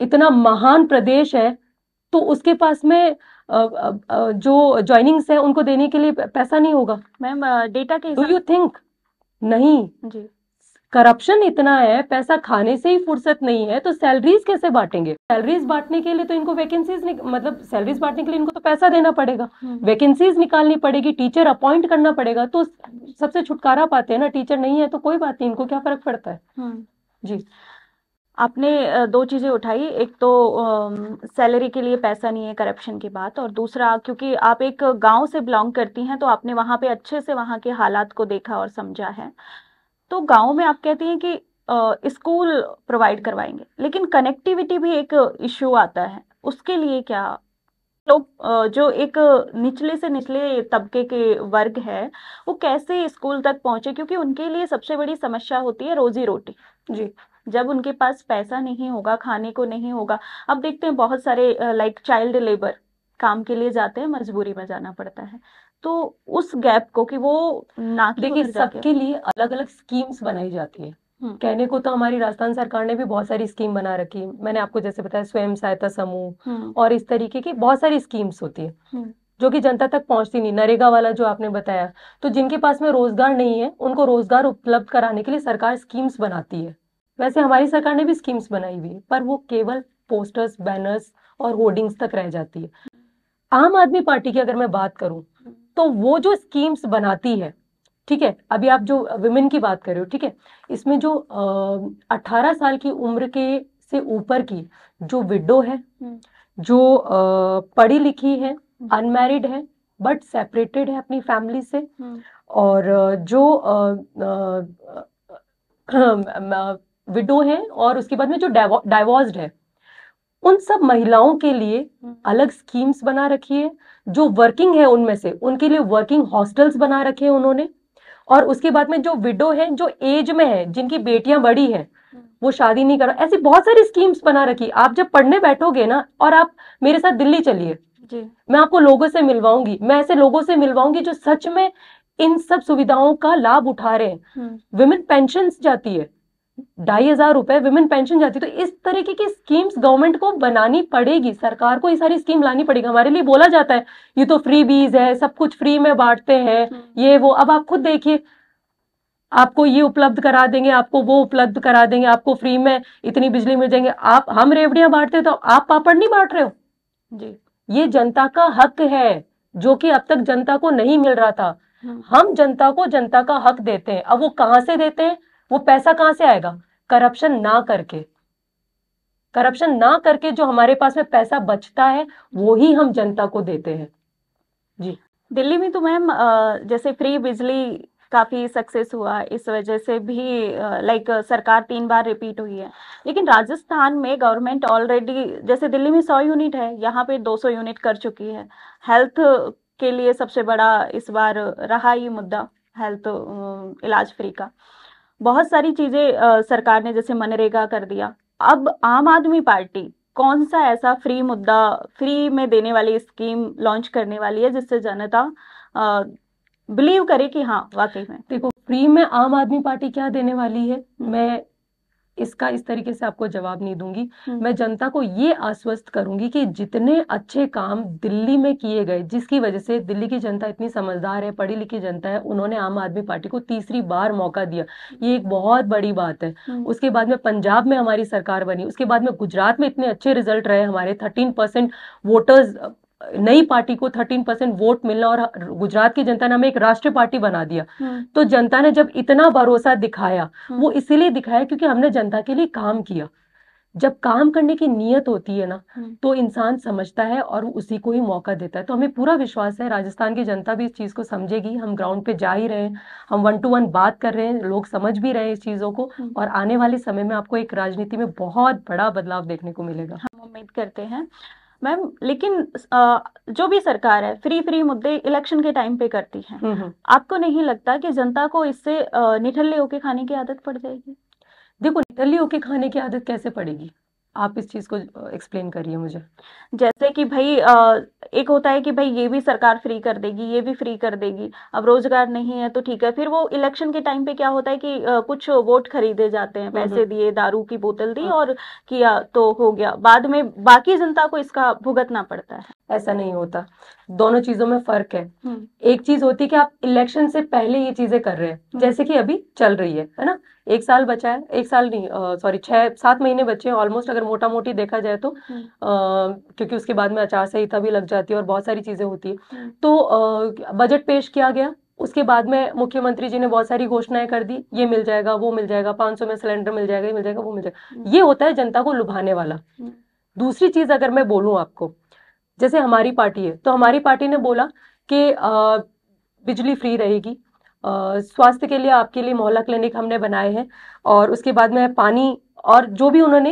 इतना महान प्रदेश है तो उसके पास में जो ज्वाइनिंग्स है उनको देने के लिए पैसा नहीं होगा मैम डेटा के डू यू थिंक नहीं जी करप्शन इतना है पैसा खाने से ही फुर्सत नहीं है तो सैलरीज कैसे बांटेंगे सैलरीज बांटने के लिए तो इनको वैकेंसीज मतलब सैलरीज बांटने के लिए इनको तो पैसा देना पड़ेगा वैकेंसीज हम्म। निकालनी पड़ेगी टीचर अपॉइंट करना पड़ेगा तो सबसे छुटकारा पाते हैं ना टीचर नहीं है तो कोई बात नहीं इनको क्या फर्क पड़ता है हम्म। जी आपने दो चीज़ें उठाई एक तो सैलरी के लिए पैसा नहीं है करप्शन की बात और दूसरा क्योंकि आप एक गांव से बिलोंग करती हैं तो आपने वहां पे अच्छे से वहां के हालात को देखा और समझा है तो गाँव में आप कहते हैं कि स्कूल प्रोवाइड करवाएंगे लेकिन कनेक्टिविटी भी एक इश्यू आता है उसके लिए क्या लोग जो एक निचले से निचले तबके के वर्ग है वो कैसे स्कूल तक पहुंचे क्योंकि उनके लिए सबसे बड़ी समस्या होती है रोजी रोटी जी जब उनके पास पैसा नहीं होगा खाने को नहीं होगा अब देखते हैं बहुत सारे लाइक चाइल्ड लेबर काम के लिए जाते हैं मजबूरी में जाना पड़ता है तो उस गैप को कि वो ना देखिए सबके लिए अलग अलग स्कीम्स बनाई जाती है हम्म। कहने को तो हमारी राजस्थान सरकार ने भी बहुत सारी स्कीम बना रखी है मैंने आपको जैसे बताया स्वयं सहायता समूह हम्म। और इस तरीके की बहुत सारी स्कीम्स होती है हम्म। जो कि जनता तक पहुंचती नहीं नरेगा वाला जो आपने बताया तो जिनके पास में रोजगार नहीं है उनको रोजगार उपलब्ध कराने के लिए सरकार स्कीम्स बनाती है वैसे हमारी सरकार ने भी स्कीम्स बनाई हुई है पर वो केवल पोस्टर्स बैनर्स और होर्डिंग्स तक रह जाती है आम आदमी पार्टी की अगर मैं बात करूं तो वो जो स्कीम्स बनाती है ठीक है अभी आप जो विमेन की बात कर रहे हो ठीक है इसमें जो अठारह साल की उम्र के से ऊपर की जो विडो है हम्म। जो पढ़ी लिखी है अनमैरिड है बट सेपरेटेड है अपनी फैमिली से हम्म। और जो विडो है और उसके बाद में जो डाइवोर्स्ड है उन सब महिलाओं के लिए हम्म। अलग स्कीम्स बना रखी है जो वर्किंग है उनमें से उनके लिए वर्किंग हॉस्टल्स बना रखे हैं उन्होंने और उसके बाद में जो विडो है जो एज में है जिनकी बेटियां बड़ी हैं हम्म। वो शादी नहीं करा ऐसी बहुत सारी स्कीम्स बना रखी आप जब पढ़ने बैठोगे ना और आप मेरे साथ दिल्ली चलिए मैं आपको लोगों से मिलवाऊंगी मैं ऐसे लोगों से मिलवाऊंगी जो सच में इन सब सुविधाओं का लाभ उठा रहे हैं विमेन हम्म। पेंशन जाती है ढाई हजार रुपए विमेन पेंशन जाती तो इस तरीके की स्कीम्स गवर्नमेंट को बनानी पड़ेगी सरकार को ये सारी स्कीम लानी पड़ेगी हमारे लिए बोला जाता है ये तो फ्री बीज है सब कुछ फ्री में बांटते हैं हम्म। ये वो अब आप खुद देखिए आपको ये उपलब्ध करा देंगे आपको वो उपलब्ध करा देंगे आपको फ्री में इतनी बिजली मिल जाएंगे आप हम रेवड़ियां बांटते तो आप पापड़ नहीं बांट रहे हो जी ये जनता का हक है जो कि अब तक जनता को नहीं मिल रहा था हम्म। हम जनता को जनता का हक देते हैं अब वो कहां से देते हैं वो पैसा कहाँ से आएगा करप्शन ना करके करप्शन ना करके जो हमारे पास में पैसा बचता है वो ही हम जनता को देते हैं जी दिल्ली में तो मैम जैसे फ्री बिजली काफ़ी सक्सेस हुआ इस वजह से भी लाइक सरकार तीन बार रिपीट हुई है लेकिन राजस्थान में गवर्नमेंट ऑलरेडी जैसे दिल्ली में सौ यूनिट है यहाँ पे दो सौ यूनिट कर चुकी है हेल्थ के लिए सबसे बड़ा इस बार रहा ये मुद्दा हेल्थ इलाज फ्री का बहुत सारी चीजें सरकार ने जैसे मनरेगा कर दिया अब आम आदमी पार्टी कौन सा ऐसा फ्री मुद्दा फ्री में देने वाली स्कीम लॉन्च करने वाली है जिससे जनता बिलीव करे कि हाँ वाकई में देखो फ्री में आम आदमी पार्टी क्या देने वाली है हम्म। मैं इसका इस तरीके से आपको जवाब नहीं दूंगी हम्म। मैं जनता को ये आश्वस्त करूंगी कि जितने अच्छे काम दिल्ली में किए गए जिसकी वजह से दिल्ली की जनता इतनी समझदार है पढ़ी लिखी जनता है उन्होंने आम आदमी पार्टी को तीसरी बार मौका दिया ये एक बहुत बड़ी बात है हम्म। उसके बाद में पंजाब में हमारी सरकार बनी उसके बाद में गुजरात में इतने अच्छे रिजल्ट रहे हमारे थर्टीन वोटर्स नई पार्टी को थर्टीन परसेंट वोट मिलना और गुजरात की जनता ने हमें एक राष्ट्रीय पार्टी बना दिया हम्म। तो जनता ने जब इतना भरोसा दिखाया हम्म। वो इसीलिए दिखाया क्योंकि हमने जनता के लिए काम किया जब काम करने की नीयत होती है ना हम्म। तो इंसान समझता है और उसी को ही मौका देता है तो हमें पूरा विश्वास है राजस्थान की जनता भी इस चीज़ को समझेगी हम ग्राउंड पे जा ही रहे हैं हम वन टू वन बात कर रहे हैं लोग समझ भी रहे हैं इस चीज़ों को और आने वाले समय में आपको एक राजनीति में बहुत बड़ा बदलाव देखने को मिलेगा हम उम्मीद करते हैं मैम लेकिन आ, जो भी सरकार है फ्री फ्री मुद्दे इलेक्शन के टाइम पे करती है हम्म, हम्म। आपको नहीं लगता कि जनता को इससे निठल्ले होके खाने की आदत पड़ जाएगी देखो निठल्ले होके खाने की आदत कैसे पड़ेगी आप इस चीज को एक्सप्लेन करिए मुझे जैसे कि भाई एक होता है कि भाई ये भी सरकार फ्री कर देगी ये भी फ्री कर देगी अब रोजगार नहीं है तो ठीक है फिर वो इलेक्शन के टाइम पे क्या होता है कि कुछ वोट खरीदे जाते हैं हम्म, हम्म। पैसे दिए दारू की बोतल दी हाँ। और किया तो हो गया बाद में बाकी जनता को इसका भुगतना पड़ता है ऐसा नहीं होता दोनों चीजों में फर्क है हम्म। एक चीज होती है कि आप इलेक्शन से पहले ये चीजें कर रहे हैं जैसे कि अभी चल रही है है ना एक साल बचा है एक साल नहीं सॉरी छः सात महीने बचे हैं ऑलमोस्ट अगर मोटा मोटी देखा जाए तो आ, हम्म। क्योंकि उसके बाद में आचार संहिता भी लग जाती है और बहुत सारी चीज़ें होती है हम्म। तो बजट पेश किया गया उसके बाद में मुख्यमंत्री जी ने बहुत सारी घोषणाएं कर दी ये मिल जाएगा वो मिल जाएगा पाँच सौ में सिलेंडर मिल जाएगा ये मिल जाएगा वो मिल जाएगा हम्म। ये होता है जनता को लुभाने वाला दूसरी चीज़ अगर मैं बोलूं आपको जैसे हमारी पार्टी है तो हमारी पार्टी ने बोला कि बिजली फ्री रहेगी स्वास्थ्य के लिए आपके लिए मोहल्ला क्लिनिक हमने बनाए हैं और उसके बाद में पानी और जो भी उन्होंने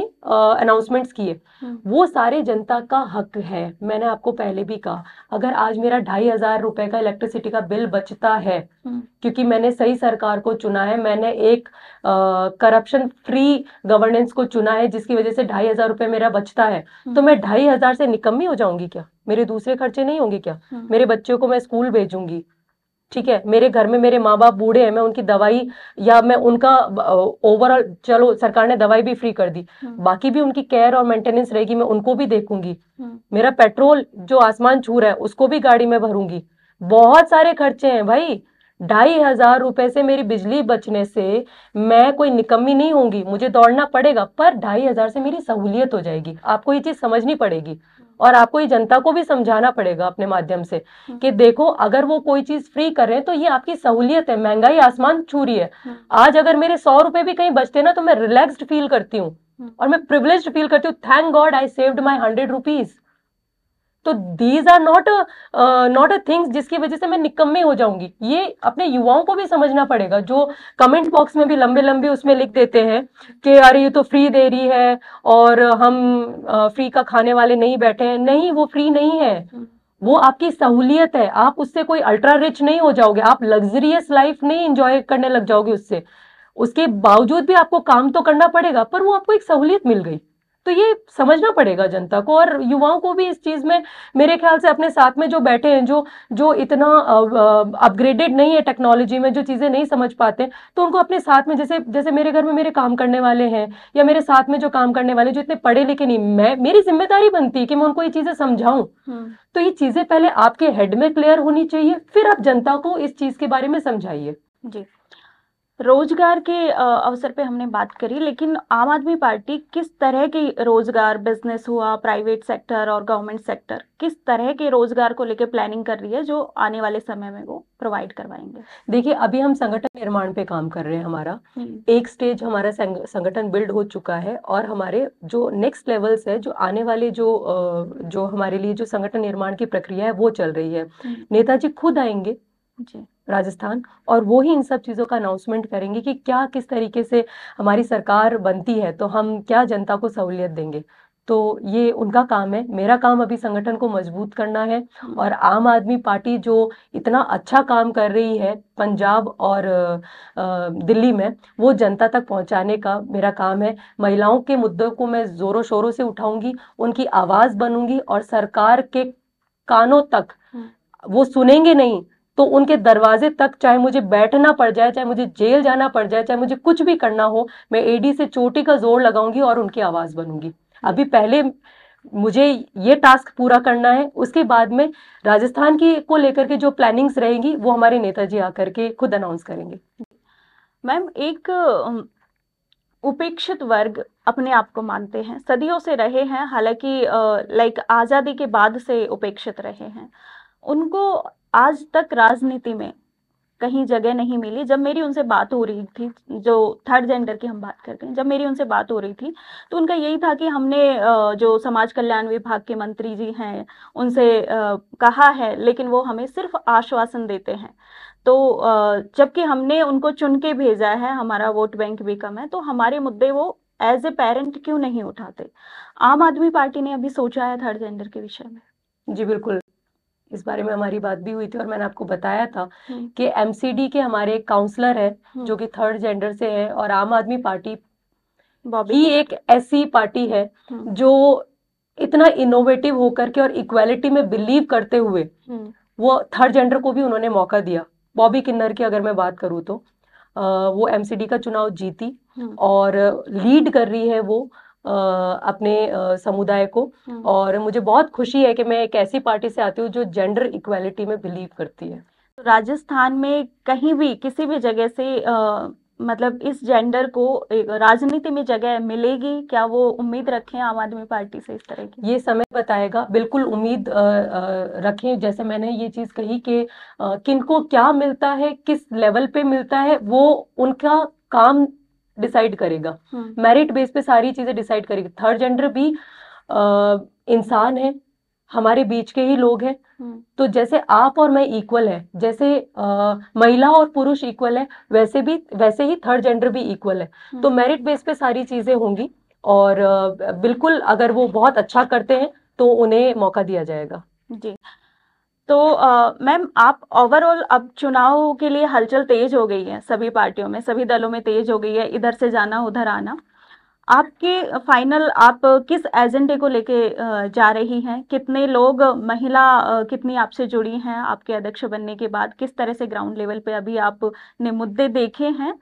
अनाउंसमेंट्स किए हम्म। वो सारे जनता का हक है मैंने आपको पहले भी कहा अगर आज मेरा ढाई हजार रुपए का इलेक्ट्रिसिटी का बिल बचता है हम्म। क्योंकि मैंने सही सरकार को चुना है मैंने एक करप्शन फ्री गवर्नेंस को चुना है जिसकी वजह से ढाई हजार रुपये मेरा बचता है हम्म। तो मैं ढाई हजार से निकम्मी हो जाऊंगी क्या मेरे दूसरे खर्चे नहीं होंगे क्या मेरे बच्चों को मैं स्कूल भेजूंगी ठीक है मेरे घर में मेरे माँ बाप बूढ़े हैं मैं उनकी दवाई या मैं उनका ओवरऑल चलो सरकार ने दवाई भी फ्री कर दी हम्म। बाकी भी उनकी केयर और मेंटेनेंस रहेगी मैं उनको भी देखूंगी हम्म। मेरा पेट्रोल जो आसमान छू रहा है उसको भी गाड़ी में भरूंगी बहुत सारे खर्चे हैं भाई ढाई हजार रुपए से मेरी बिजली बचने से मैं कोई निकम्मी नहीं होंगी मुझे दौड़ना पड़ेगा पर ढाई हजार से मेरी सहूलियत हो जाएगी आपको ये चीज समझनी पड़ेगी और आपको ये जनता को भी समझाना पड़ेगा अपने माध्यम से हम्म। कि देखो अगर वो कोई चीज फ्री करें तो ये आपकी सहूलियत है महंगाई आसमान छू रही है हम्म। आज अगर मेरे सौ रुपए भी कहीं बचते ना तो मैं रिलैक्स्ड फील करती हूँ हम्म। और मैं प्रिवलेज फील करती हूँ thank God I saved my hundred rupees तो these are not not a things जिसकी वजह से मैं निकम्मे हो जाऊंगी ये अपने युवाओं को भी समझना पड़ेगा जो कमेंट बॉक्स में भी लंबे लंबे उसमें लिख देते हैं कि अरे ये तो फ्री दे रही है और हम फ्री uh, का खाने वाले नहीं बैठे हैं नहीं वो फ्री नहीं है वो आपकी सहूलियत है आप उससे कोई अल्ट्रा रिच नहीं हो जाओगे आप लग्जरियस लाइफ नहीं इंजॉय करने लग जाओगे उससे उसके बावजूद भी आपको काम तो करना पड़ेगा पर वो आपको एक सहूलियत मिल गई तो ये समझना पड़ेगा जनता को और युवाओं को भी इस चीज में मेरे ख्याल से अपने साथ में जो बैठे हैं जो जो इतना अपग्रेडेड नहीं है टेक्नोलॉजी में जो चीजें नहीं समझ पाते तो उनको अपने साथ में जैसे जैसे मेरे घर में मेरे काम करने वाले हैं या मेरे साथ में जो काम करने वाले जो इतने पढ़े लिखे नहीं मैं मेरी जिम्मेदारी बनती है कि मैं उनको ये चीजें समझाऊं हम्म। तो ये चीजें पहले आपके हेड में क्लियर होनी चाहिए फिर आप जनता को इस चीज के बारे में समझाइए जी रोजगार के अवसर पे हमने बात करी लेकिन आम आदमी पार्टी किस तरह के रोजगार बिजनेस हुआ प्राइवेट सेक्टर और गवर्नमेंट सेक्टर किस तरह के रोजगार को लेकर प्लानिंग कर रही है जो आने वाले समय में वो प्रोवाइड करवाएंगे देखिए अभी हम संगठन निर्माण पे काम कर रहे हैं हमारा हम्म। एक स्टेज हमारा संगठन बिल्ड हो चुका है और हमारे जो नेक्स्ट लेवल्स है जो आने वाले जो जो हमारे लिए जो संगठन निर्माण की प्रक्रिया है वो चल रही है हम्म। नेताजी खुद आएंगे जी राजस्थान और वो ही इन सब चीज़ों का अनाउंसमेंट करेंगे कि क्या किस तरीके से हमारी सरकार बनती है तो हम क्या जनता को सहूलियत देंगे तो ये उनका काम है मेरा काम अभी संगठन को मजबूत करना है हम्म। और आम आदमी पार्टी जो इतना अच्छा काम कर रही है पंजाब और दिल्ली में वो जनता तक पहुंचाने का मेरा काम है महिलाओं के मुद्दों को मैं जोरों शोरों से उठाऊंगी उनकी आवाज़ बनूंगी और सरकार के कानों तक हम्म। वो सुनेंगे नहीं तो उनके दरवाजे तक चाहे मुझे बैठना पड़ जाए चाहे मुझे जेल जाना पड़ जाए चाहे मुझे कुछ भी करना हो मैं एडी से चोटी का जोर लगाऊंगी और उनकी आवाज बनूंगी हम्म। अभी पहले मुझे ये टास्क पूरा करना है उसके बाद में राजस्थान की को लेकर के जो प्लानिंग्स रहेंगी वो हमारे नेताजी आकर के खुद अनाउंस करेंगे मैम एक उपेक्षित वर्ग अपने आप को मानते हैं सदियों से रहे हैं हालांकि लाइक आज़ादी के बाद से उपेक्षित रहे हैं उनको आज तक राजनीति में कहीं जगह नहीं मिली जब मेरी उनसे बात हो रही थी जो थर्ड जेंडर की हम बात करते हैं जब मेरी उनसे बात हो रही थी तो उनका यही था कि हमने जो समाज कल्याण विभाग के मंत्री जी हैं उनसे कहा है लेकिन वो हमें सिर्फ आश्वासन देते हैं तो जबकि हमने उनको चुन के भेजा है हमारा वोट बैंक भी कम है तो हमारे मुद्दे वो एज ए पेरेंट क्यों नहीं उठाते आम आदमी पार्टी ने अभी सोचा है थर्ड जेंडर के विषय में जी बिल्कुल इस बारे में हमारी बात भी हुई थी और मैंने आपको बताया था हम्म। कि एमसीडी के हमारे एक काउंसलर है हम्म। जो कि थर्ड जेंडर से है और आम आदमी पार्टी ही एक ऐसी पार्टी है हम्म। जो इतना इनोवेटिव होकर के और इक्वालिटी में बिलीव करते हुए वो थर्ड जेंडर को भी उन्होंने मौका दिया बॉबी किन्नर की अगर मैं बात करूँ तो आ, वो एमसीडी का चुनाव जीती और लीड कर रही है वो अपने समुदाय को हाँ। और मुझे बहुत खुशी है कि मैं एक ऐसी पार्टी से आती हूँ जो जेंडर इक्वालिटी में बिलीव करती है तो राजस्थान में कहीं भी किसी भी जगह से आ, मतलब इस जेंडर को राजनीति में जगह मिलेगी क्या वो उम्मीद रखें आम आदमी पार्टी से इस तरह की ये समय बताएगा बिल्कुल उम्मीद रखें जैसे मैंने ये चीज कही कि किनको क्या मिलता है किस लेवल पे मिलता है वो उनका काम डिसाइड हम्म। करेगा मेरिट हम्म। बेस पे सारी चीजें डिसाइड करेगी थर्ड जेंडर भी इंसान है हमारे बीच के ही लोग हैं हम्म। तो जैसे आप और मैं इक्वल है जैसे आ, महिला और पुरुष इक्वल है वैसे भी वैसे ही थर्ड जेंडर भी इक्वल है तो मेरिट बेस पे सारी चीजें होंगी और आ, बिल्कुल अगर वो बहुत अच्छा करते हैं तो उन्हें मौका दिया जाएगा जी तो मैम आप ओवरऑल अब चुनाव के लिए हलचल तेज हो गई है सभी पार्टियों में सभी दलों में तेज हो गई है इधर से जाना उधर आना आपके फाइनल आप किस एजेंडे को लेके जा रही हैं कितने लोग महिला कितनी आपसे जुड़ी हैं आपके अध्यक्ष बनने के बाद किस तरह से ग्राउंड लेवल पे अभी आपने मुद्दे देखे हैं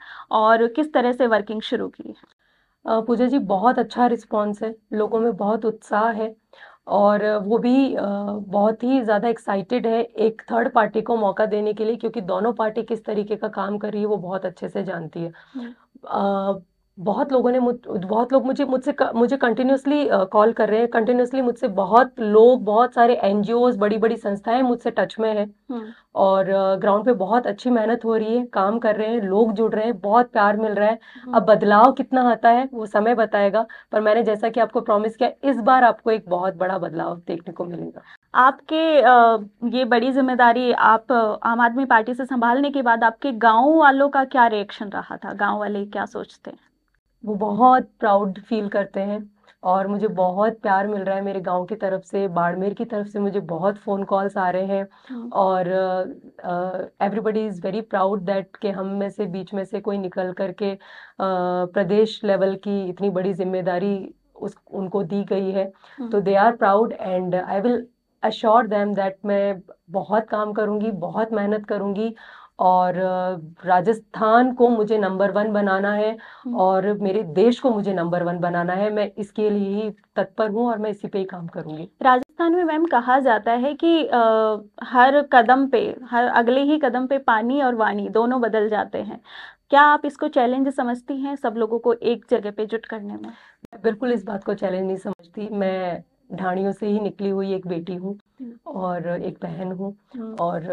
और किस तरह से वर्किंग शुरू की है पूजा जी बहुत अच्छा रिस्पांस है लोगों में बहुत उत्साह है और वो भी बहुत ही ज़्यादा एक्साइटेड है एक थर्ड पार्टी को मौका देने के लिए क्योंकि दोनों पार्टी किस तरीके का काम कर रही है वो बहुत अच्छे से जानती है हम्म। बहुत लोगों ने मुझ बहुत लोग मुझे मुझसे मुझे कंटिन्यूसली कॉल कर रहे हैं कंटिन्यूसली मुझसे बहुत लोग बहुत सारे एन बड़ी बड़ी संस्थाएं मुझसे टच में हैं हम्म। और ग्राउंड पे बहुत अच्छी मेहनत हो रही है काम कर रहे हैं लोग जुड़ रहे हैं बहुत प्यार मिल रहा है हम्म। अब बदलाव कितना आता है वो समय बताएगा पर मैंने जैसा कि आपको प्रॉमिस किया इस बार आपको एक बहुत बड़ा बदलाव देखने को मिलेगा आपके ये बड़ी जिम्मेदारी आप आम आदमी पार्टी से संभालने के बाद आपके गांव वालों का क्या रिएक्शन रहा था गांव वाले क्या सोचते हैं वो बहुत प्राउड फील करते हैं और मुझे बहुत प्यार मिल रहा है मेरे गांव की तरफ से बाड़मेर की तरफ से मुझे बहुत फ़ोन कॉल्स आ रहे हैं हाँ। और everybody is very proud that कि हम में से बीच में से कोई निकल कर के uh, प्रदेश लेवल की इतनी बड़ी जिम्मेदारी उस उनको दी गई है हाँ। तो they are proud and I will assure them that मैं बहुत काम करूँगी बहुत मेहनत करूँगी और राजस्थान को मुझे नंबर वन बनाना है और मेरे देश को मुझे नंबर वन बनाना है मैं इसके लिए ही तत्पर हूँ और मैं इसी पे ही काम करूँगी राजस्थान में मैम कहा जाता है कि आ, हर कदम पे हर अगले ही कदम पे पानी और वाणी दोनों बदल जाते हैं क्या आप इसको चैलेंज समझती हैं सब लोगों को एक जगह पे जुट करने में बिल्कुल इस बात को चैलेंज नहीं समझती मैं ढाणियों से ही निकली हुई एक बेटी हूँ हम्म। और एक बहन हूँ हाँ। और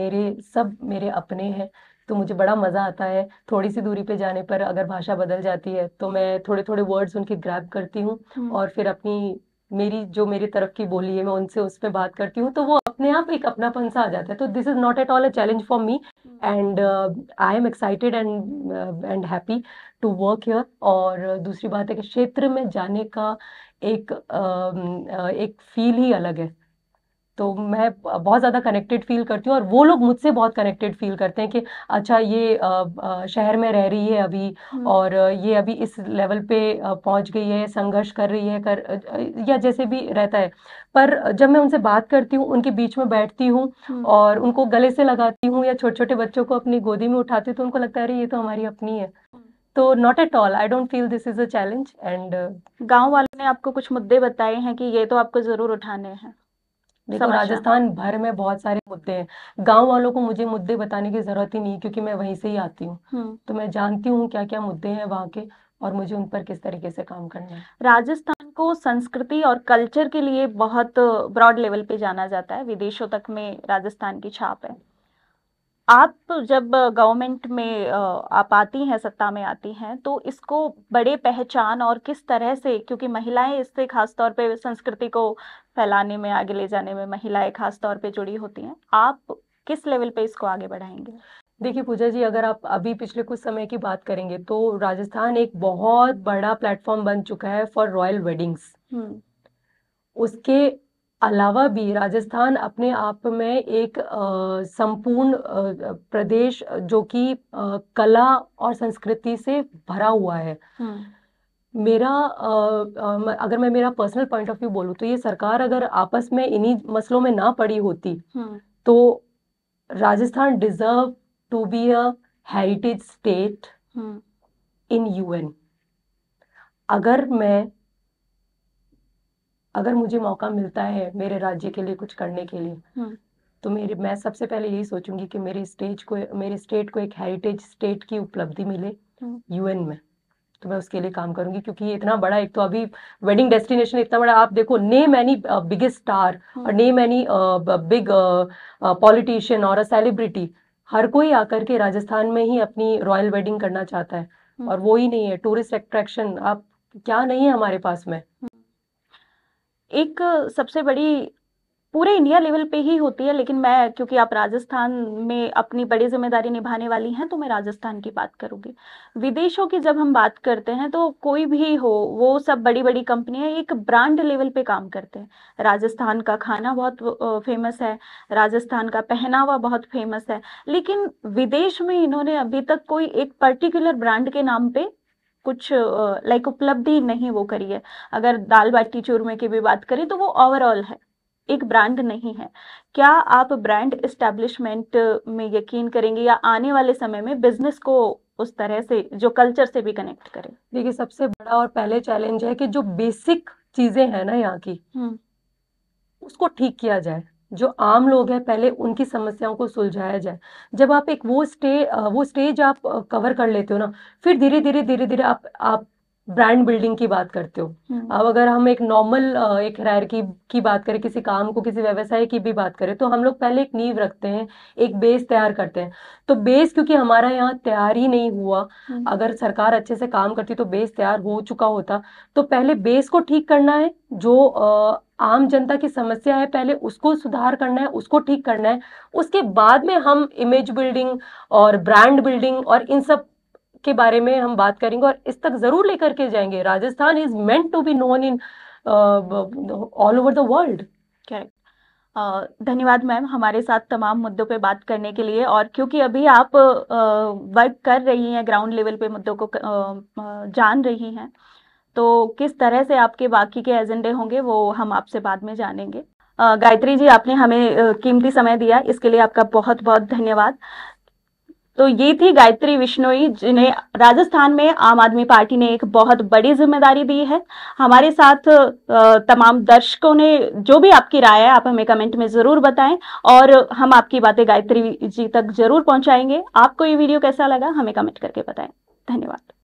मेरे सब मेरे अपने हैं तो मुझे बड़ा मज़ा आता है थोड़ी सी दूरी पे जाने पर अगर भाषा बदल जाती है तो मैं थोड़े थोड़े वर्ड्स उनके ग्रैप करती हूँ हाँ। और फिर अपनी मेरी जो मेरी तरफ की बोली है मैं उनसे उस पर बात करती हूँ तो वो अपने आप एक अपनापन सा आ जाता है तो this is not at all a challenge for me and I am excited and and happy to work here और दूसरी बात है कि क्षेत्र में जाने का एक एक फील ही अलग है तो मैं बहुत ज़्यादा कनेक्टेड फील करती हूँ और वो लोग मुझसे बहुत कनेक्टेड फील करते हैं कि अच्छा ये शहर में रह रही है अभी हम्म। और ये अभी इस लेवल पे पहुँच गई है संघर्ष कर रही है कर या जैसे भी रहता है पर जब मैं उनसे बात करती हूँ उनके बीच में बैठती हूँ हम्म। और उनको गले से लगाती हूँ या छोटे छोटे बच्चों को अपनी गोदी में उठाती हूँ तो उनको लगता है अरे ये तो हमारी अपनी है हम्म। तो not at all I don't feel this is a challenge and गांव वालों ने आपको कुछ मुद्दे बताए हैं कि ये तो आपको जरूर उठाने हैं देखो राजस्थान भर में बहुत सारे मुद्दे हैं गांव वालों को मुझे मुद्दे बताने की जरूरत ही नहीं क्योंकि मैं वहीं से ही आती हूँ हम्म। तो मैं जानती हूँ क्या क्या मुद्दे हैं वहाँ के और मुझे उन पर किस तरीके से काम करना है राजस्थान को संस्कृति और कल्चर के लिए बहुत ब्रॉड लेवल पे जाना जाता है विदेशों तक में राजस्थान की छाप है आप जब गवर्नमेंट में आप आती हैं सत्ता में आती हैं तो इसको बड़े पहचान और किस तरह से क्योंकि महिलाएं इससे खासतौर पे संस्कृति को फैलाने में आगे ले जाने में महिलाएं खासतौर पे जुड़ी होती हैं आप किस लेवल पे इसको आगे बढ़ाएंगे देखिए पूजा जी अगर आप अभी पिछले कुछ समय की बात करेंगे तो राजस्थान एक बहुत बड़ा प्लेटफॉर्म बन चुका है फॉर रॉयल वेडिंग्स हम्म। उसके अलावा भी राजस्थान अपने आप में एक संपूर्ण प्रदेश जो कि कला और संस्कृति से भरा हुआ है मेरा अगर मैं मेरा पर्सनल पॉइंट ऑफ व्यू बोलूं तो ये सरकार अगर आपस में इन्हीं मसलों में ना पड़ी होती तो Rajasthan deserve to be a heritage state in UN अगर मैं अगर मुझे मौका मिलता है मेरे राज्य के लिए कुछ करने के लिए हम्म। तो मेरे मैं सबसे पहले यही सोचूंगी कि मेरे स्टेज को मेरे स्टेट को एक हेरिटेज स्टेट की उपलब्धि मिले यूएन हम्म। में तो मैं उसके लिए काम करूंगी क्योंकि इतना बड़ा एक तो अभी वेडिंग डेस्टिनेशन इतना बड़ा आप देखो नेम एनी बिगेस्ट स्टार और नेम एनी बिग पॉलिटिशियन और अ सेलिब्रिटी हर कोई आकर के राजस्थान में ही अपनी रॉयल वेडिंग करना चाहता है हम्म। और वो ही नहीं है टूरिस्ट अट्रैक्शन आप क्या नहीं है हमारे पास में एक सबसे बड़ी पूरे इंडिया लेवल पे ही होती है लेकिन मैं क्योंकि आप राजस्थान में अपनी बड़ी जिम्मेदारी निभाने वाली हैं तो मैं राजस्थान की बात करूंगी विदेशों की जब हम बात करते हैं तो कोई भी हो वो सब बड़ी बड़ी कंपनियां एक ब्रांड लेवल पे काम करते हैं राजस्थान का खाना बहुत फेमस है राजस्थान का पहनावा बहुत फेमस है लेकिन विदेश में इन्होंने अभी तक कोई एक पर्टिकुलर ब्रांड के नाम पे कुछ लाइक उपलब्धि नहीं वो करी है अगर दाल बाटी चूरमे की भी बात करें तो वो ओवरऑल है एक ब्रांड नहीं है क्या आप ब्रांड इस्टेब्लिशमेंट में यकीन करेंगे या आने वाले समय में बिजनेस को उस तरह से जो कल्चर से भी कनेक्ट करें देखिए सबसे बड़ा और पहले चैलेंज है कि जो बेसिक चीजें हैं ना यहाँ की हम्म। उसको ठीक किया जाए जो आम लोग हैं पहले उनकी समस्याओं को सुलझाया जाए जब आप एक वो स्टे वो स्टेज आप कवर कर लेते हो ना फिर धीरे धीरे धीरे धीरे आप आप ब्रांड बिल्डिंग की बात करते हो हम्म। अब अगर हम एक नॉर्मल एक हैरकी की बात करें किसी काम को किसी व्यवसाय की भी बात करें तो हम लोग पहले एक नींव रखते हैं एक बेस तैयार करते हैं तो बेस क्योंकि हमारा यहाँ तैयार ही नहीं हुआ हम्म। अगर सरकार अच्छे से काम करती तो बेस तैयार हो चुका होता तो पहले बेस को ठीक करना है जो आम जनता की समस्या है पहले उसको सुधार करना है उसको ठीक करना है उसके बाद में हम इमेज बिल्डिंग और ब्रांड बिल्डिंग और इन सब के बारे में हम बात करेंगे और इस तक जरूर लेकर के जाएंगे Rajasthan is meant to be known in all over the world correct धन्यवाद मैम हमारे साथ तमाम मुद्दों पे बात करने के लिए और क्योंकि अभी आप वर्क uh, कर रही हैं ग्राउंड लेवल पे मुद्दों को uh, uh, जान रही हैं तो किस तरह से आपके बाकी के एजेंडे होंगे वो हम आपसे बाद में जानेंगे गायत्री जी आपने हमें कीमती समय दिया इसके लिए आपका बहुत बहुत धन्यवाद तो ये थी गायत्री विश्नोई जिन्हें राजस्थान में आम आदमी पार्टी ने एक बहुत बड़ी जिम्मेदारी दी है हमारे साथ तमाम दर्शकों ने जो भी आपकी राय है आप हमें कमेंट में जरूर बताएं और हम आपकी बातें गायत्री जी तक जरूर पहुंचाएंगे आपको ये वीडियो कैसा लगा हमें कमेंट करके बताएं धन्यवाद